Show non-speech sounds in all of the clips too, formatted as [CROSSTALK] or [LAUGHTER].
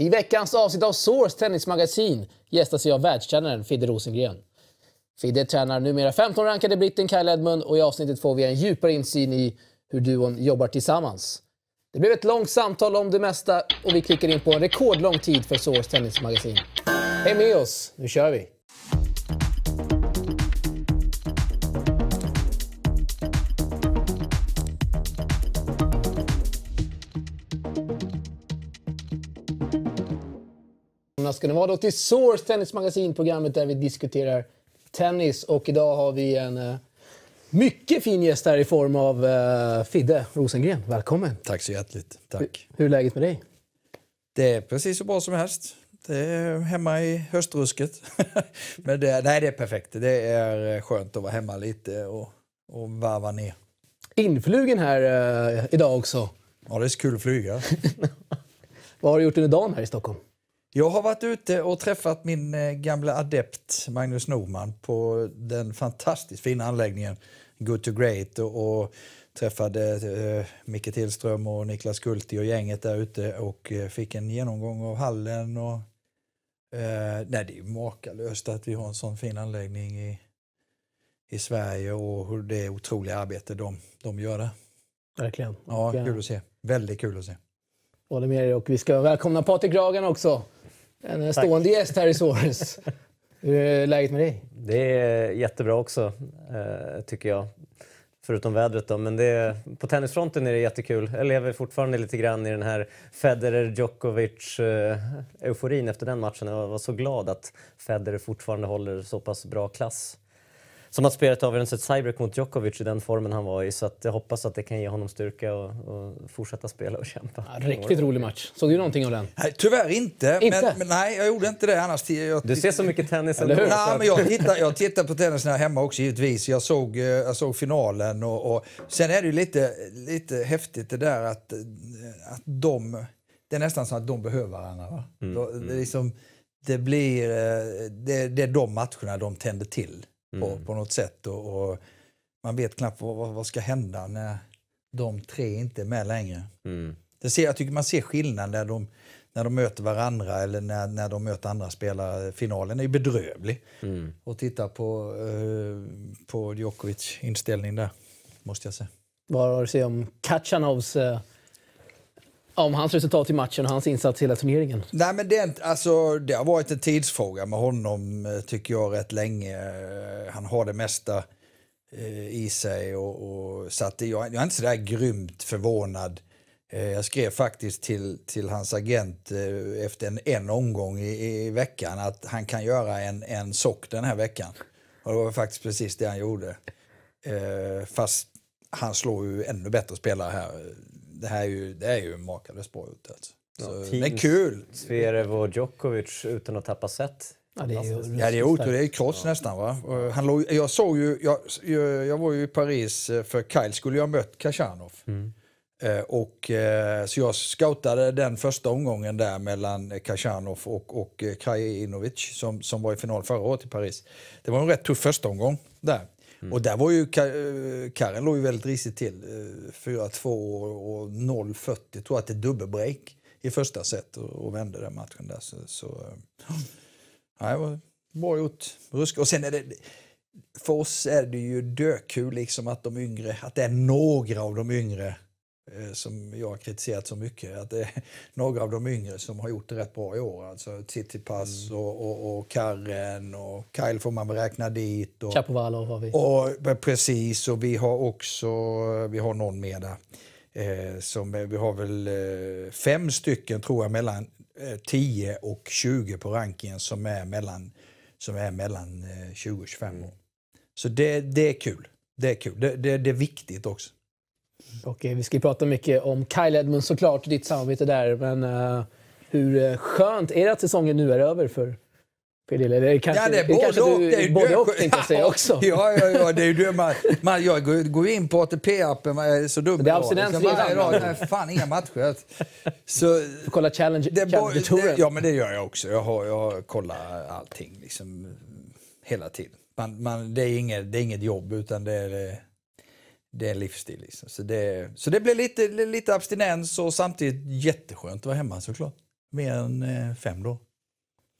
I veckans avsnitt av Source tennismagasin gästas jag av världstränaren Fidde Rosengren. Fidde tränar numera 15-rankade britten Kyle Edmund och i avsnittet får vi en djupare insyn i hur duon jobbar tillsammans. Det blev ett långt samtal om det mesta och vi klickar in på en rekordlång tid för Source tennismagasin. Hej med oss, nu kör vi! välkomna ska ni vara då till Source Tennis programmet där vi diskuterar tennis. Och idag har vi en eh, mycket fin gäst här i form av eh, Fidde Rosengren. Välkommen! Tack så hjärtligt. Tack. Hur, hur är läget med dig? Det är precis så bra som helst. Det är hemma i höstrusket. [LAUGHS] Men det, nej, det är perfekt. Det är eh, skönt att vara hemma lite och, och varva ner. Influgen här eh, idag också. Ja, det är så kul att flyga. [LAUGHS] Vad har du gjort under dagen här i Stockholm? Jag har varit ute och träffat min eh, gamla adept Magnus Norman på den fantastiskt fina anläggningen Good to Great och, och träffade eh, Micke Tillström och Niklas Kulti och gänget där ute och eh, fick en genomgång av hallen. Och, eh, nej, det är makalöst att vi har en sån fin anläggning i, i Sverige och det otroliga arbete de, de gör där. Verkligen. Ja, eh, kul att se. Väldigt kul att se. Håller med dig och vi ska välkomna Patrik Ragan också. En stående Tack. gäst här i Svårens. Hur är läget med dig? Det är jättebra också, eh, tycker jag. Förutom vädret då, men det, på tennisfronten är det jättekul. Jag lever fortfarande lite grann i den här Federer-Djokovic-euforin eh, efter den matchen. Jag var så glad att Federer fortfarande håller så pass bra klass som att spelet avgörs ett cybrick mot Djokovic i den formen han var i. Så jag hoppas att det kan ge honom styrka och, och fortsätta spela och kämpa. Ja, riktigt rolig match. Såg du någonting av den? Nej, tyvärr inte. inte? Men, men, nej, jag gjorde inte det annars. Jag, du ser så mycket tennis ändå. Nej, men jag tittar, jag tittar på tennis när hemma också givetvis. Jag såg, eh, jag såg finalen och, och sen är det ju lite, lite häftigt det där att, att de... Det är nästan så att de behöver varandra. Va? Mm, mm. det, liksom, det, blir, eh, det, det är de matcherna de tänder till på, mm. på något sätt. Och, och, man vet knappt vad, vad, vad ska hända när de tre inte är med längre. Mm. Det ser, jag tycker man ser skillnad när de, när de möter varandra eller när, när de möter andra spelare. Finalen är ju bedrövlig. Mm. Och titta på, eh, på Djokovic inställning där, måste jag säga. Vad har du att säga om Kachanovs eh, om hans resultat i matchen och hans insats hela turneringen? Nej, men det, alltså, det har varit en tidsfråga med honom eh, tycker jag rätt länge. Eh, han har det mesta eh, i sig. Och, och, så att jag, jag är inte så där grymt förvånad. Eh, jag skrev faktiskt till, till hans agent eh, efter en, en omgång i, i veckan att han kan göra en, en sock den här veckan. Och det var faktiskt precis det han gjorde. Eh, fast han slår ju ännu bättre spelare här det här är ju, det är ju makalöst bra gjort alltså. Så, ja, men kul! Zverev och Djokovic utan att tappa set. Ja, det är otroligt. ja, det är kross ja. nästan. Va? Han låg, jag, såg ju, jag, jag var ju i Paris, eh, för Kyle skulle ju ha mött Kachanov. Mm. Eh, och, eh, så jag scoutade den första omgången där mellan Kachanov och, och Krajinovic som, som var i final förra året i Paris. Det var en rätt tuff första omgång där. Mm. Och där var ju eh, Karen låg ju väldigt risigt till. 4-2 eh, och 0-40 jag tror att det är dubbelbreak i första set och vände den matchen där. Så, så eh, ja, det var bra gjort. Och sen är det, för oss är det ju dökul liksom att de yngre, att det är några av de yngre Eh, som jag har kritiserat så mycket. Att det är [LAUGHS] några av de yngre som har gjort det rätt bra i år. Alltså Tsitsipas mm. och, och, och Karren och Kyle får man väl räkna dit. Och, Chapovalov har vi. Och, precis, och vi har också, vi har någon mer där. Eh, som, vi har väl eh, fem stycken tror jag mellan eh, 10 och 20 på rankingen som är mellan, som är mellan 20 eh, och 25 mm. år. Mm. Så det, det är kul. Det är kul. Det, det, det är viktigt också. Och eh, vi ska prata mycket om Kyle Edmund såklart, ditt samarbete där. Men uh, hur eh, skönt är det att säsongen nu är över för PDL? Eller kanske, ja, det är både, kanske och, du, det är både död. och, tänkte jag säga [LAUGHS] också. Ja, ja, ja, det är ju det man, man, Jag går in på ATP-appen, jag är så dum Det är abstinens redan. Varje dag, fan inga matcher. Så, du kollar Challenge, challenge touren Ja, men det gör jag också. Jag, har, jag kollar allting liksom, hela tiden. Man, man, det, är inget, det är inget jobb, utan det är det är en livsstil. Liksom. Så, det, så det blev lite, lite abstinens och samtidigt jätteskönt att vara hemma såklart. Mer än eh, fem då.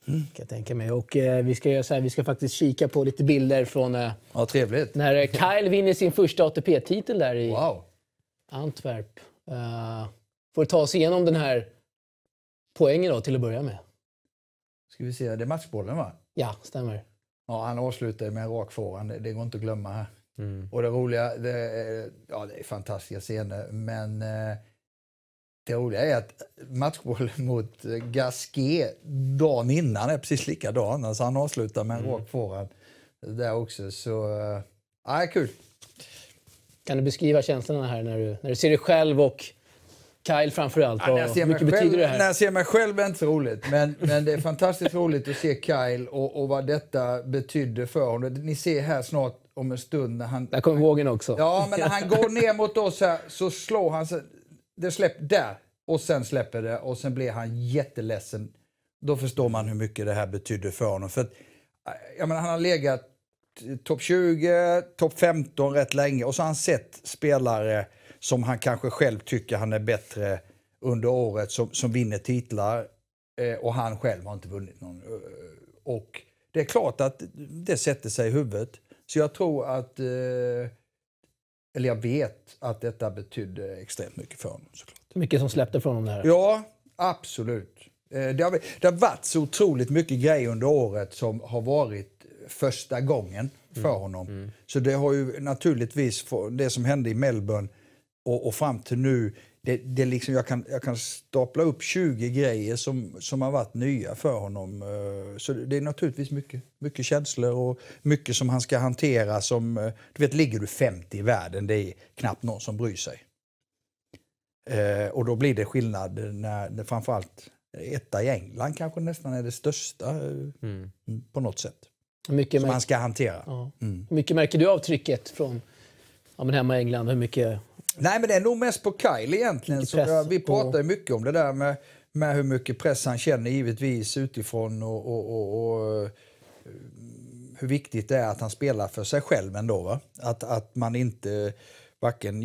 Mm, kan jag tänka mig. Och, eh, vi, ska göra så här, vi ska faktiskt kika på lite bilder från eh, ja, trevligt. när eh, Kyle vinner sin första ATP-titel där i wow. Antwerp. Uh, får ta oss igenom den här poängen då till att börja med. Ska vi se, det är matchbollen va? Ja, stämmer. Ja, han avslutar med en rak forehand. Det går inte att glömma här. Mm. Och det roliga, det är, ja det är fantastiska scener, men eh, det roliga är att matchbollen [LAUGHS] mot eh, Gasquet dagen innan är precis likadan. Alltså han avslutar med en mm. rak forehand där också. Så, eh, ja, kul. Kan du beskriva känslorna här när du, när du ser dig själv och Kyle framförallt? Ja, när, jag ser mig själv, när jag ser mig själv är det inte så roligt, men, men det är fantastiskt roligt att se Kyle och, och vad detta betydde för honom. Ni ser här snart om en stund när han... Där kom vågen också. Ja, men när han går ner mot oss här så slår han sig. Det släpper där och sen släpper det och sen blir han jätteledsen. Då förstår man hur mycket det här betydde för honom. För att, jag menar, han har legat topp 20, topp 15 rätt länge och så har han sett spelare som han kanske själv tycker han är bättre under året som, som vinner titlar eh, och han själv har inte vunnit någon. Eh, och det är klart att det sätter sig i huvudet. Så jag tror att, eh, eller jag vet att detta betydde extremt mycket för honom såklart. Mycket som släppte från honom Ja, absolut. Eh, det har, det har varit så otroligt mycket grejer under året som har varit första gången för mm. honom. Mm. Så det har ju naturligtvis, det som hände i Melbourne och, och fram till nu, det, det liksom, jag, kan, jag kan stapla upp 20 grejer som, som har varit nya för honom. Eh, så det är naturligtvis mycket, mycket känslor och mycket som han ska hantera. Som, eh, du vet, ligger du 50 i världen, det är knappt någon som bryr sig. Eh, och då blir det skillnad, när, framförallt etta i England kanske nästan är det största mm. mm. på något sätt. Mycket som han ska hantera. Ja. Mm. mycket märker du av trycket från ja, men hemma i England? Hur mycket Nej, men det är nog mest på Kyle egentligen. Som jag, vi pratar och... mycket om det där med, med hur mycket press han känner givetvis utifrån och, och, och eh, hur viktigt det är att han spelar för sig själv ändå. Va? Att, att man inte varken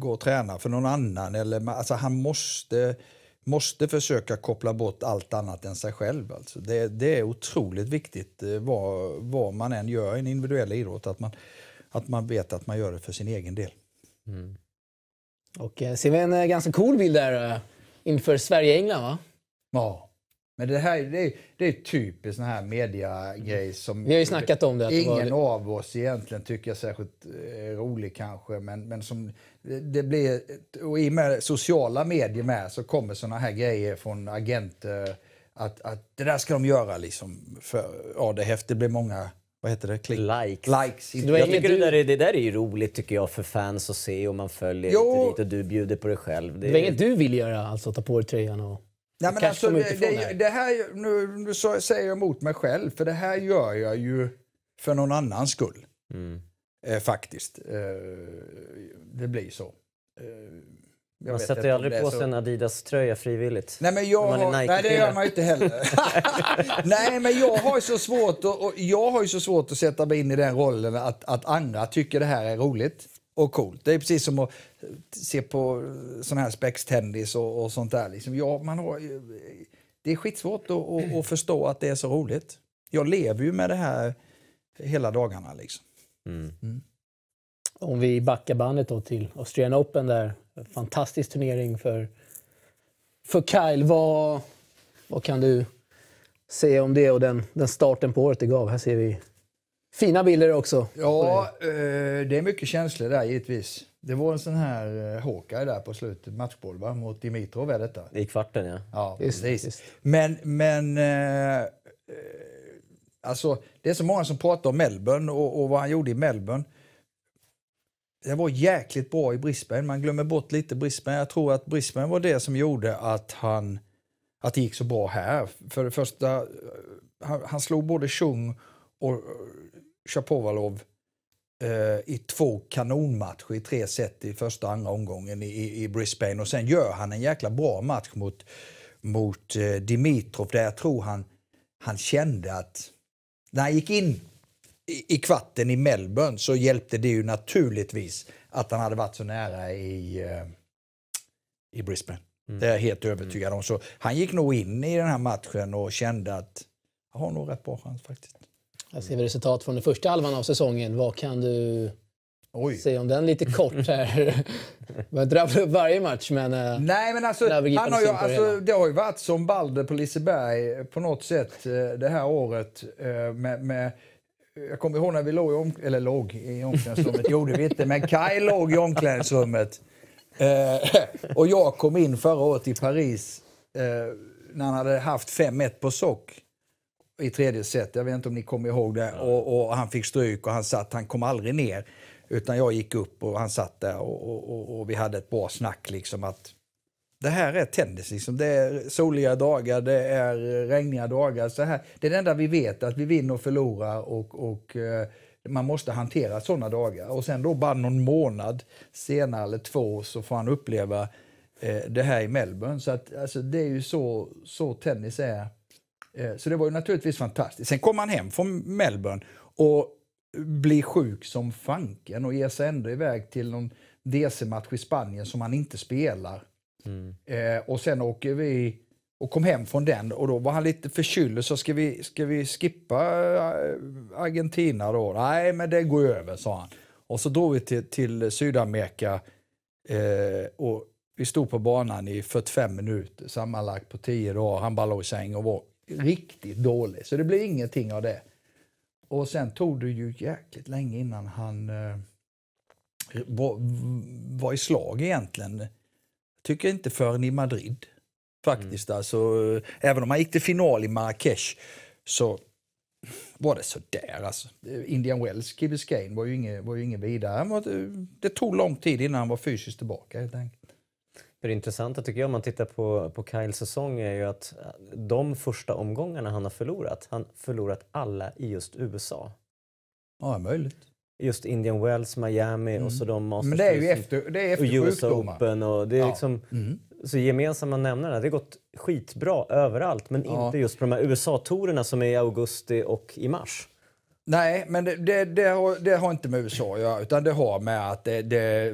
går och tränar för någon annan eller... Alltså han måste, måste försöka koppla bort allt annat än sig själv. Alltså det, det är otroligt viktigt eh, vad, vad man än gör i en individuell idrott att man, att man vet att man gör det för sin egen del. Mm. Och eh, ser vi en eh, ganska cool bild där eh, inför Sverige-England va? Ja. Men det här det är, det är typiskt sån här mediagrej som... Vi har ju snackat om det. Ingen det var... av oss egentligen tycker är särskilt rolig kanske, men, men som... Det blir, och i och med sociala medier med så kommer såna här grejer från agenter att, att det där ska de göra liksom. För, ja, det, häftigt, det blir många vad heter det? Klick. Likes. Likes. Du, jag tycker du... det, där är, det där är ju roligt tycker jag för fans att se och man följer jo. lite dit och du bjuder på dig själv. Det, det var inget du vill göra alltså, ta på dig tröjan och... Nej, men alltså, det, här. det, här. nu, nu säger jag emot mig själv, för det här gör jag ju för någon annans skull. Mm. Eh, faktiskt. Eh, det blir så. Eh, man sätter ju aldrig på sig en Adidas-tröja frivilligt. Nej, men jag har... nej, det gör man ju inte heller. [LAUGHS] nej, men jag har, så svårt att, jag har ju så svårt att sätta mig in i den rollen att, att andra tycker det här är roligt och coolt. Det är precis som att se på sån här spextennis och, och sånt där. Liksom, ja, man har, det är skitsvårt att, att, att förstå att det är så roligt. Jag lever ju med det här hela dagarna. Liksom. Mm. Mm. Om vi backar bandet då till Australian Open där Fantastisk turnering för, för Kyle. Vad, vad kan du säga om det och den, den starten på året det gav? Här ser vi fina bilder också. Ja, eh, det är mycket känslor där givetvis. Det var en sån här eh, Hawkeye där på slutet, matchboll va? mot Dimitrov. Är detta. I kvarten, ja. Ja, just, precis. Just. Men, men eh, eh, alltså, det är så många som pratar om Melbourne och, och vad han gjorde i Melbourne. Det var jäkligt bra i Brisbane. Man glömmer bort lite Brisbane. Jag tror att Brisbane var det som gjorde att han att det gick så bra här. För det första, eh, han, han slog både Chung och eh, Shapovalov eh, i två kanonmatcher i tre set i första och andra omgången i, i, Brisbane. Och sen gör han en jäkla bra match mot, mot eh, Dimitrov där jag tror han, han kände att när han gick in i kvarten i Melbourne så hjälpte det ju naturligtvis att han hade varit så nära i, eh, i Brisbane. Mm. Det är jag helt mm. övertygad om. Så han gick nog in i den här matchen och kände att jag har nog rätt bra chans faktiskt. Här ser vi resultat från den första halvan av säsongen. Vad kan du Oj. säga om den lite kort här? [LAUGHS] Man drabbade upp varje match, men... Eh, Nej, men alltså, han har ju, alltså, det har ju varit som Balder på Liseberg eh, på något sätt det här året med, med jag kommer ihåg när vi låg i, om, eller låg i omklädningsrummet, gjorde vi inte, men Kai låg i omklädningsrummet. Eh, och jag kom in förra året i Paris eh, när han hade haft 5-1 på sock i tredje set. Jag vet inte om ni kommer ihåg det. Och, och, han fick stryk och han satt, han kom aldrig ner. Utan jag gick upp och han satt där och, och, och vi hade ett bra snack liksom att det här är tennis. Liksom. Det är soliga dagar, det är regniga dagar. Så här. Det är det enda vi vet, att vi vinner och förlorar. Och, och eh, man måste hantera såna dagar. Och sen då bara någon månad senare eller två så får han uppleva eh, det här i Melbourne. Så att, alltså, det är ju så, så tennis är. Eh, så det var ju naturligtvis fantastiskt. Sen kom han hem från Melbourne och blir sjuk som fanken och ger sig ändå iväg till någon DC-match i Spanien som han inte spelar. Mm. Eh, och sen åker vi och kom hem från den och då var han lite förkyld så ska vi, ska vi skippa eh, Argentina då? Nej, men det går över, sa han. Och så drog vi till, till Sydamerika eh, och vi stod på banan i 45 minuter sammanlagt på 10 dagar. Han bara låg i säng och var riktigt dålig, så det blev ingenting av det. Och sen tog det ju jäkligt länge innan han eh, var, var i slag egentligen tycker jag inte förrän i Madrid. Faktiskt mm. alltså, även om han gick till final i Marrakesh så var det sådär. Alltså. Indian Wells, Key Biscayne var ju ingen, var ju ingen vidare. Var, det tog lång tid innan han var fysiskt tillbaka helt enkelt. Det intressanta tycker jag om man tittar på, på Kyles säsong är ju att eh, de första omgångarna han har förlorat, han förlorat alla i just USA. Ja, möjligt just Indian Wells, Miami mm. och så mm. de Masters Men det är ju efter, det är efter och US sjukdomar. Open och det är ja. liksom... Mm. Så gemensamma nämnare. det har gått skitbra överallt men ja. inte just på de här USA-tourerna som är i augusti och i mars. Nej, men det, det, det, har, det, har, inte med USA att göra, utan det har med att det,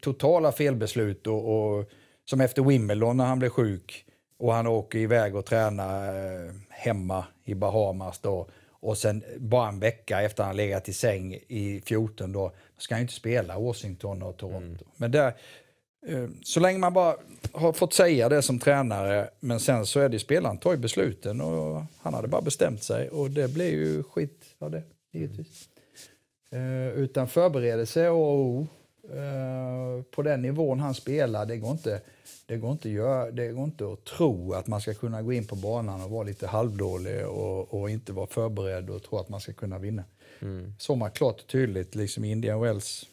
totala felbeslut och, och, som efter Wimbledon när han blev sjuk och han åker iväg och tränar eh, hemma i Bahamas då och sen bara en vecka efter att han legat i säng i 14 då, ska han ju inte spela Washington och Toronto. Mm. Men där, eh, så länge man bara har fått säga det som tränare, men sen så är det spelaren tar ju besluten och han hade bara bestämt sig och det blev ju skit av det, givetvis. Mm. Utan förberedelse och, och eh, på den nivån han spelar, det går inte det går, inte att göra, det går inte att tro att man ska kunna gå in på banan och vara lite halvdålig och, och inte vara förberedd och tro att man ska kunna vinna. Mm. Såg man klart och tydligt, liksom Indian Wells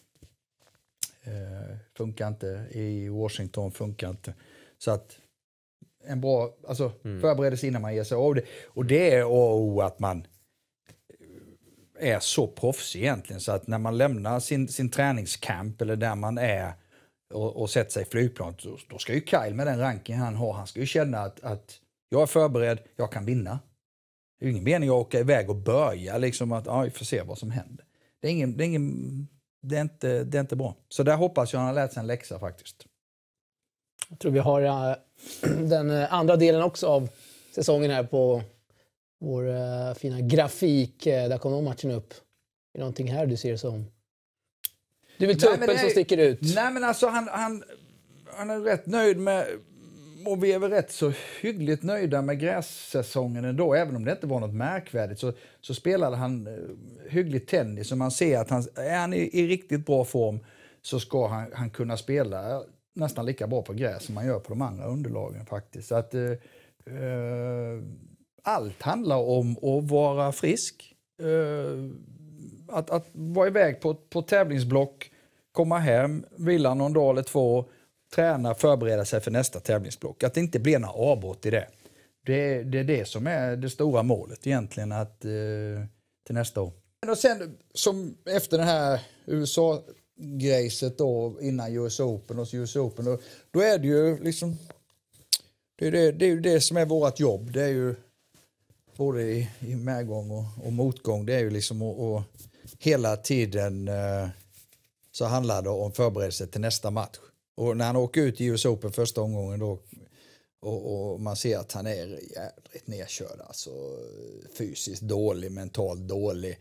eh, funkar inte, i Washington funkar inte. Så att en bra alltså, mm. förberedelse innan man ger sig av det. Och det är A och O att man är så proffsig egentligen så att när man lämnar sin, sin träningscamp eller där man är och, och sätter sig i flygplanet, då, ska ju Kyle med den ranking han har, han ska ju känna att, att jag är förberedd, jag kan vinna. Det är ingen mening att åka iväg och börja liksom att, ja, vi får se vad som händer. Det är, ingen, det, är ingen, det, är inte, det är inte bra. Så där hoppas jag han har lärt sig en läxa faktiskt. Jag tror vi har äh, [CLEARS THROAT] den eh, andra delen också av säsongen här på vår äh, fina grafik. Där kom de matchen upp. Är det någonting här du ser som du vill tuppen nej, upp som sticker ut? Nej, men alltså han, han, han är rätt nöjd med... Och vi är väl rätt så hyggligt nöjda med grässäsongen ändå. Även om det inte var något märkvärdigt så, så spelade han eh, hyggligt tennis. Och man ser att han, är han i, i riktigt bra form så ska han, han kunna spela nästan lika bra på gräs som man gör på de andra underlagen faktiskt. Så att, eh, eh allt handlar om att vara frisk. Eh, att, att vara iväg på, på tävlingsblock, komma hem, vila någon dag eller två, träna, förbereda sig för nästa tävlingsblock. Att det inte blir några avbrott i det. det. Det är det som är det stora målet egentligen att, eh, till nästa år. Och sen som efter det här USA-grejset då innan US Open och US Open. Då, då är det ju liksom... Det är det, det ju det som är vårt jobb. Det är ju både i, i medgång och, och motgång. Det är ju liksom att hela tiden eh, så handlar det om förberedelse till nästa match. Och när han åker ut i US Open första omgången då och, och, man ser att han är jävligt nedkörd, alltså fysiskt dålig, mentalt dålig.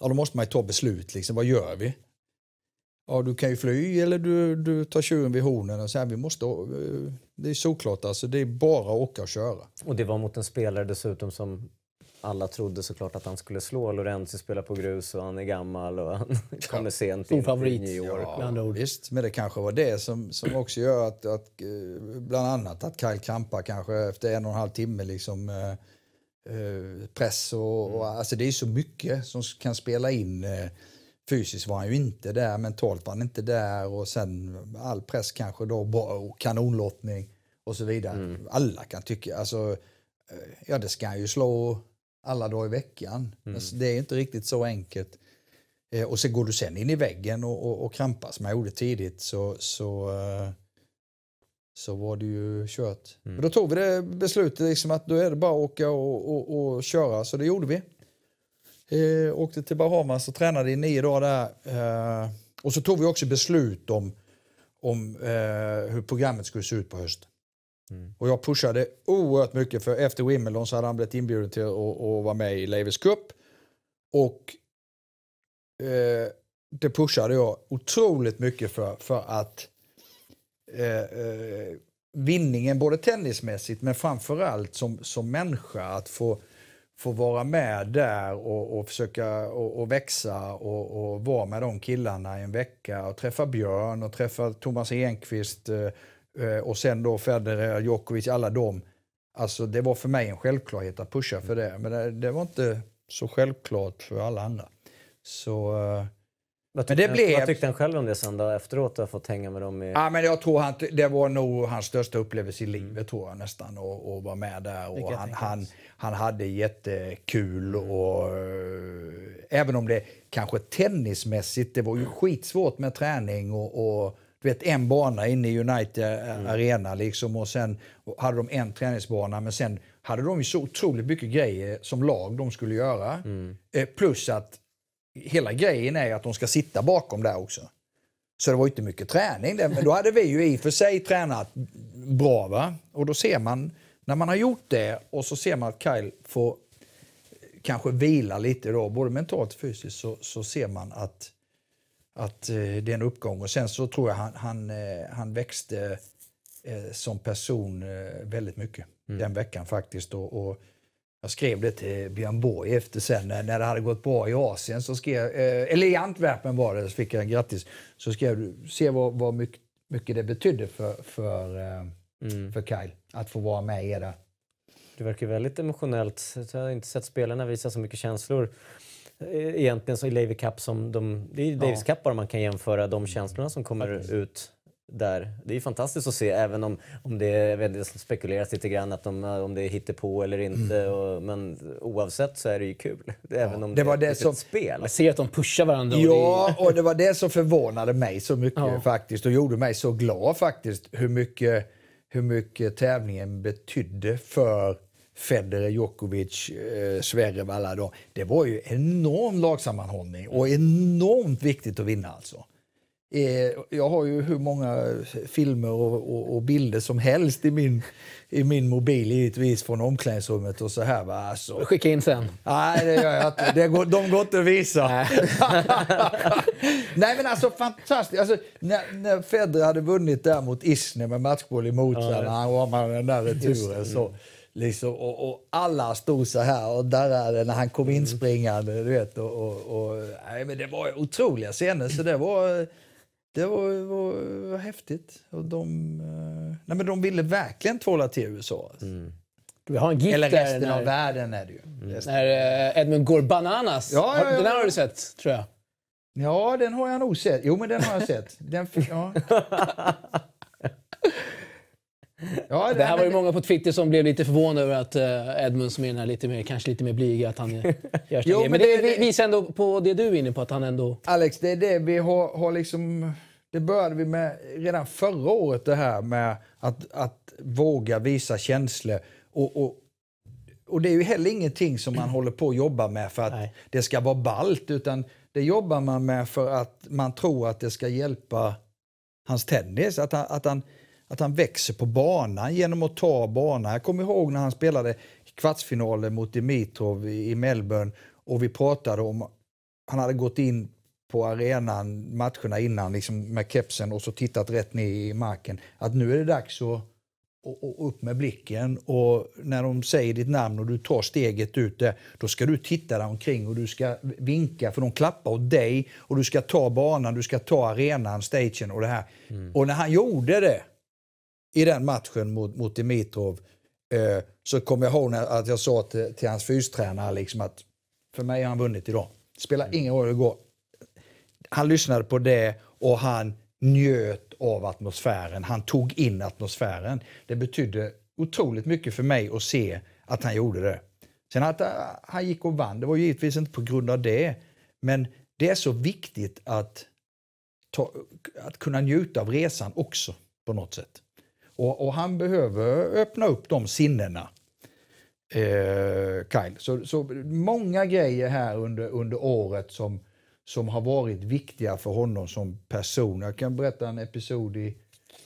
Ja, då måste man ju ta beslut, liksom, vad gör vi? Ja, du kan ju fly eller du, du tar tjuren vid hornen. Och så här, vi måste, eh, det är såklart, alltså, det är bara att åka och köra. Och det var mot en spelare dessutom som alla trodde såklart att han skulle slå. Lorenzi spelar på grus och han är gammal och han [LAUGHS] kommer sent in favorit. i New York. Ja, visst, men det kanske var det som, som också gör att, att eh, bland annat att Kyle Krampa kanske efter en och en halv timme liksom eh, eh, press och, mm. och, alltså det är så mycket som kan spela in. Fysiskt var han ju inte där, mentalt var han inte där och sen all press kanske då, kanonlottning och så vidare. Mm. Alla kan tycka, alltså, ja det ska han ju slå alla dagar i veckan. Mm. Alltså, det är inte riktigt så enkelt. Eh, och så går du sen in i väggen och, och, och krampas, som jag gjorde tidigt, så, så, eh, så var det ju kört. Mm. Men då tog vi det beslutet liksom att då är det bara att åka och, och, och köra, så det gjorde vi. Eh, åkte till Bahamas och tränade i nio dagar där. Eh, och så tog vi också beslut om, om eh, hur programmet skulle se ut på hösten. Mm. Och jag pushade oerhört mycket för efter Wimbledon så hade han blivit inbjuden till att, vara med i Lavis Cup. Och eh, det pushade jag otroligt mycket för, för att eh, eh, vinningen både tennismässigt men framförallt som, som människa att få, få vara med där och, och försöka och, och växa och, och, vara med de killarna i en vecka och träffa Björn och träffa Thomas Enqvist eh, Eh, och sen då Federer, Djokovic, alla dem. Alltså det var för mig en självklarhet att pusha för det. Men det, det var inte så självklart för alla andra. Så... Eh, vad tyckte, men det blev... vad tyckte han själv om det sen då, efteråt? Att fått hänga med dem i... ja, men jag tror han, det var nog hans största upplevelse i mm. livet, mm. tror jag nästan, och, vara med där. Och han, han, han hade jättekul. Mm. Och, eh, även om det kanske tennismässigt, det var ju skitsvårt med träning och, och vet, en bana inne i United eh, mm. Arena liksom, och sen hade de en träningsbana. Men sen hade de så otroligt mycket grejer som lag de skulle göra. Mm. Eh, plus att hela grejen är att de ska sitta bakom där också. Så det var inte mycket träning. Men då hade vi ju i och för sig tränat bra. Va? Och då ser man, när man har gjort det och så ser man att Kyle får eh, kanske vila lite då, både mentalt och fysiskt, så, så ser man att att eh, det är en uppgång. Och sen så tror jag han, han, eh, han växte eh, som person väldigt mycket mm. den veckan faktiskt. Och, och, jag skrev det till Björn Borg efter sen när, det hade gått bra i Asien, så skrev, eller i Antwerpen var det, så fick jag en grattis. Så skrev du, se vad, vad mycket, mycket det betydde för, för, mm. för Kyle att få vara med i det. Du verkar väldigt emotionellt. Jag har inte sett spelarna visa så mycket känslor Eh, egentligen så är Cup som de, det är ju Davis Cup bara man kan jämföra de känslorna som kommer Faktiskt. ut där. Det är fantastiskt att se även om, om det, det spekuleras lite grann att de, om det är på eller inte. Mm. Och, men oavsett så är det ju kul. [LAUGHS] Ja, även om det, det var det är som, ett spel. Man ser att de pushar varandra. Ja, och det... och det var det som förvånade mig så mycket ja. faktiskt och gjorde mig så glad faktiskt hur mycket, hur mycket tävlingen betydde för Federer, Djokovic, eh, Zverev, alla då. Det var ju enorm lagsammanhållning och enormt viktigt att vinna alltså. Eh, jag har ju hur många filmer och, och, och, bilder som helst i min, i min mobil givetvis från omklädningsrummet och så här. Va? Alltså, Skicka in sen. Nej, det gör jag inte. Det går, de går inte att visa. Nej, [LAUGHS] nej men alltså fantastiskt. Alltså, när, när Federer hade vunnit där mot Isner med matchboll i motståndaren ja, och man den där returen så. Mm. Liksom, och, och, alla stod så här och darrade när han kom mm. inspringande. Du vet, och, och, och, nej, men det var otroliga scener, så det var, det var, var, var häftigt. Och de, eh, nej, men de ville verkligen tvåla till USA. Mm. Vi har en Eller resten när, av världen är det ju. Mm. När eh, Edmund går bananas. Ja, ja, ja, Den här har du sett, tror jag. Ja, den har jag nog sett. Jo, men den har jag sett. Den, ja. [LAUGHS] Ja, det, det här var ju många på Twitter som blev lite förvånade över att eh, Edmunds menar lite mer, kanske lite mer blyg, att han gör [LAUGHS] jo, men, det, det visar ändå på det du är inne på, att han ändå... Alex, det är det vi har, har liksom... Det började vi med redan förra året, det här med att, att våga visa känslor. Och, och, och det är ju heller ingenting som man håller på att jobba med för att Nej. det ska vara ballt. utan det jobbar man med för att man tror att det ska hjälpa hans tennis. Att han, att han att han växer på banan genom att ta banan. Jag kommer ihåg när han spelade kvartsfinalen mot Dimitrov i Melbourne och vi pratade om han hade gått in på arenan matcherna innan liksom med kepsen och så tittat rätt ner i marken. Att nu är det dags att och, och upp med blicken och när de säger ditt namn och du tar steget ut där, då ska du titta dig omkring och du ska vinka för de klappar åt dig och du ska ta banan, du ska ta arenan, stagen och det här. Mm. Och när han gjorde det, i den matchen mot, mot Dimitrov eh, så kommer jag ihåg att jag sa till, till hans fystränare liksom att för mig har han vunnit idag. Spelar ingen roll hur det går. Han lyssnade på det och han njöt av atmosfären. Han tog in atmosfären. Det betydde otroligt mycket för mig att se att han gjorde det. Sen att eh, han gick och vann, det var givetvis inte på grund av det. Men det är så viktigt att, ta, att kunna njuta av resan också på något sätt. Och, och han behöver öppna upp de sinnena. Eh, Kyle. Så, så många grejer här under, under året som, som har varit viktiga för honom som person. Jag kan berätta en episod i,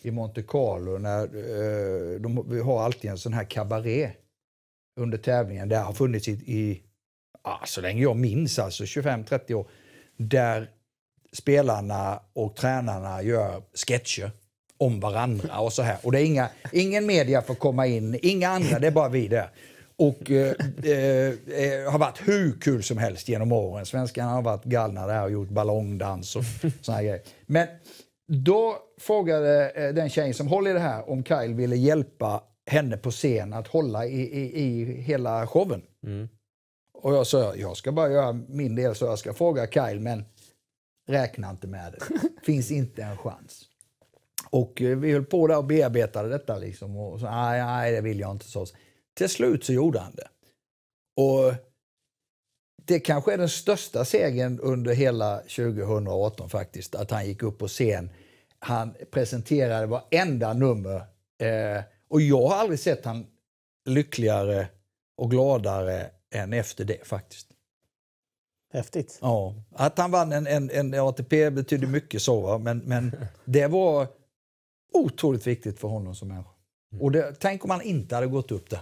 i Monte Carlo. När, eh, de, vi har alltid en sån här kabaré under tävlingen. Det har funnits i, i ah, så länge jag minns, alltså 25-30 år. Där spelarna och tränarna gör sketcher om varandra och så här. Och det är inga, ingen media får komma in, inga andra, det är bara vi där. Och eh, eh, eh har varit hur kul som helst genom åren. Svenskarna har varit galna där och gjort ballongdans och såna grejer. Men då frågade eh, den tjejen som håller i det här om Kyle ville hjälpa henne på scen att hålla i, i, i hela showen. Mm. Och jag sa, jag ska bara göra min del så jag ska fråga Kyle, men räkna inte med det. Finns inte en chans. Och eh, vi höll på där och bearbetade detta. Liksom. Och så, nej, ah, nej, det vill jag inte. Så. Till slut så gjorde han det. Och det kanske är den största segern under hela 2018 faktiskt, att han gick upp på scen. Han presenterade varenda nummer. Eh, och jag har aldrig sett han lyckligare och gladare än efter det faktiskt. Häftigt. Ja. Att han vann en, en, en ATP betydde mycket så, va? Men, men [LAUGHS] det var otroligt viktigt för honom som människa. Mm. Och det, tänk om han inte hade gått upp där.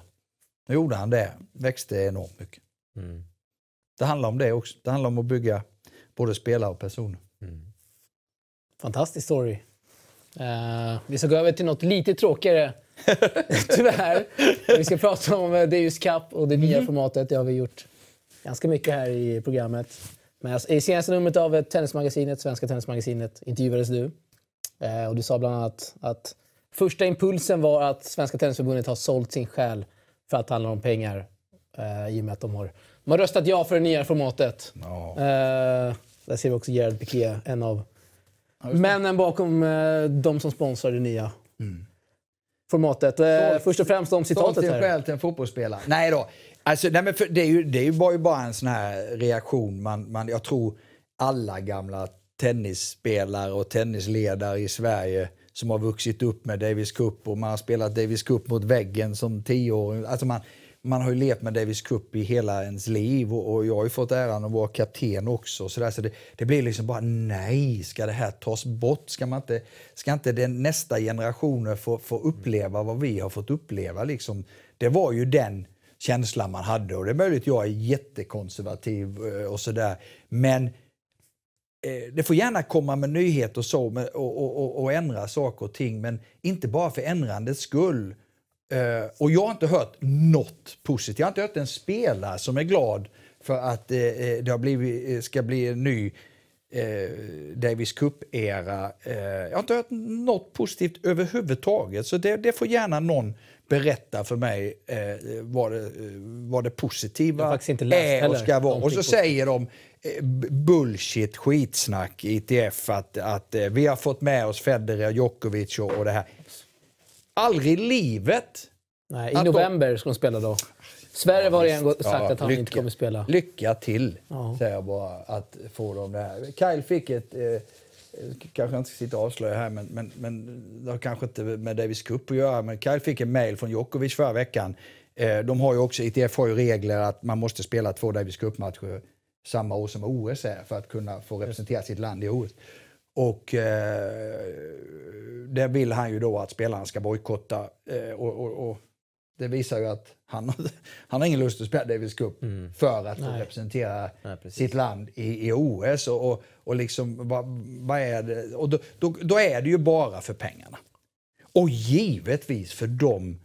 Nu gjorde han det, växte enormt mycket. Mm. Det handlar om det också. Det handlar om att bygga både spelare och personer. Mm. Fantastisk story. Uh, vi ska gå över till något lite tråkigare, [LAUGHS] tyvärr. Vi ska prata om eh, Deus Cup och det nya mm. formatet. Det har vi gjort ganska mycket här i programmet. Men I senaste numret av eh, Tennismagasinet, Svenska Tennismagasinet intervjuades du Eh, och du sa bland annat att första impulsen var att Svenska Tennisförbundet har sålt sin själ för att det handlar om pengar. Eh, I och med att de har, de har röstat ja för det nya formatet. No. Eh, där ser vi också Gerard Piqué, en av ja, männen bakom eh, de som sponsrar det nya. Mm formatet. Eh, sålt, Först och främst om citatet Sålt här. själ till en fotbollsspelare. Nej då. Alltså, nej men för, det, är ju, det är ju bara, bara en sån här reaktion. Man, man, jag tror alla gamla tennisspelare och tennisledare i Sverige som har vuxit upp med Davis Cup och man har spelat Davis Cup mot väggen som tioåring. Alltså man, man har ju levt med Davis Cup i hela ens liv och, och jag har ju fått äran att vara kapten också. Så, där, så det, det, blir liksom bara nej, ska det här tas bort? Ska, man inte, ska inte den nästa generationer få, få uppleva vad vi har fått uppleva? Liksom, det var ju den känslan man hade och det är möjligt att jag är jättekonservativ eh, och sådär. Men Eh, det får gärna komma med nyheter och, så, och, och, och, ändra saker och ting, men inte bara för ändrandets skull. Eh, och jag har inte hört något positivt. Jag har inte hört en spelare som är glad för att eh, det har blivit, ska bli en ny Davis Cup-era. jag har inte hört något positivt överhuvudtaget, så det, det får gärna någon berätta för mig eh, vad, det, vad det positiva är och ska vara. Och så positivt. säger de Eh, bullshit skitsnack ITF e att, att eh, vi har fått med oss Federer, Djokovic och, och det här. Aldrig i livet! Nej, I november de... ska de spela då. Sverige ja, var igen sagt ja, att han lycka, inte kommer spela. Lycka till, ja. säger jag bara, att få dem det här. Kyle fick ett... Eh, eh kanske inte ska sitta och avslöja här, men, men, men det har kanske inte med Davis Cup att göra. Men Kyle fick en mail från Djokovic förra veckan. Eh, de har ju också, ITF e har ju regler att man måste spela två Davis Cup-matcher samma år som OS är för att kunna få representera sitt land i OS. Och eh, där vill han ju då att spelarna ska bojkotta eh, och, och, och, det visar ju att han, [LAUGHS] han har ingen lust att spela Davis Cup mm. för att Nej. representera Nej, sitt land i, i OS. Och, och, och liksom, vad, vad är det? Och då, då, då, är det ju bara för pengarna. Och givetvis för dem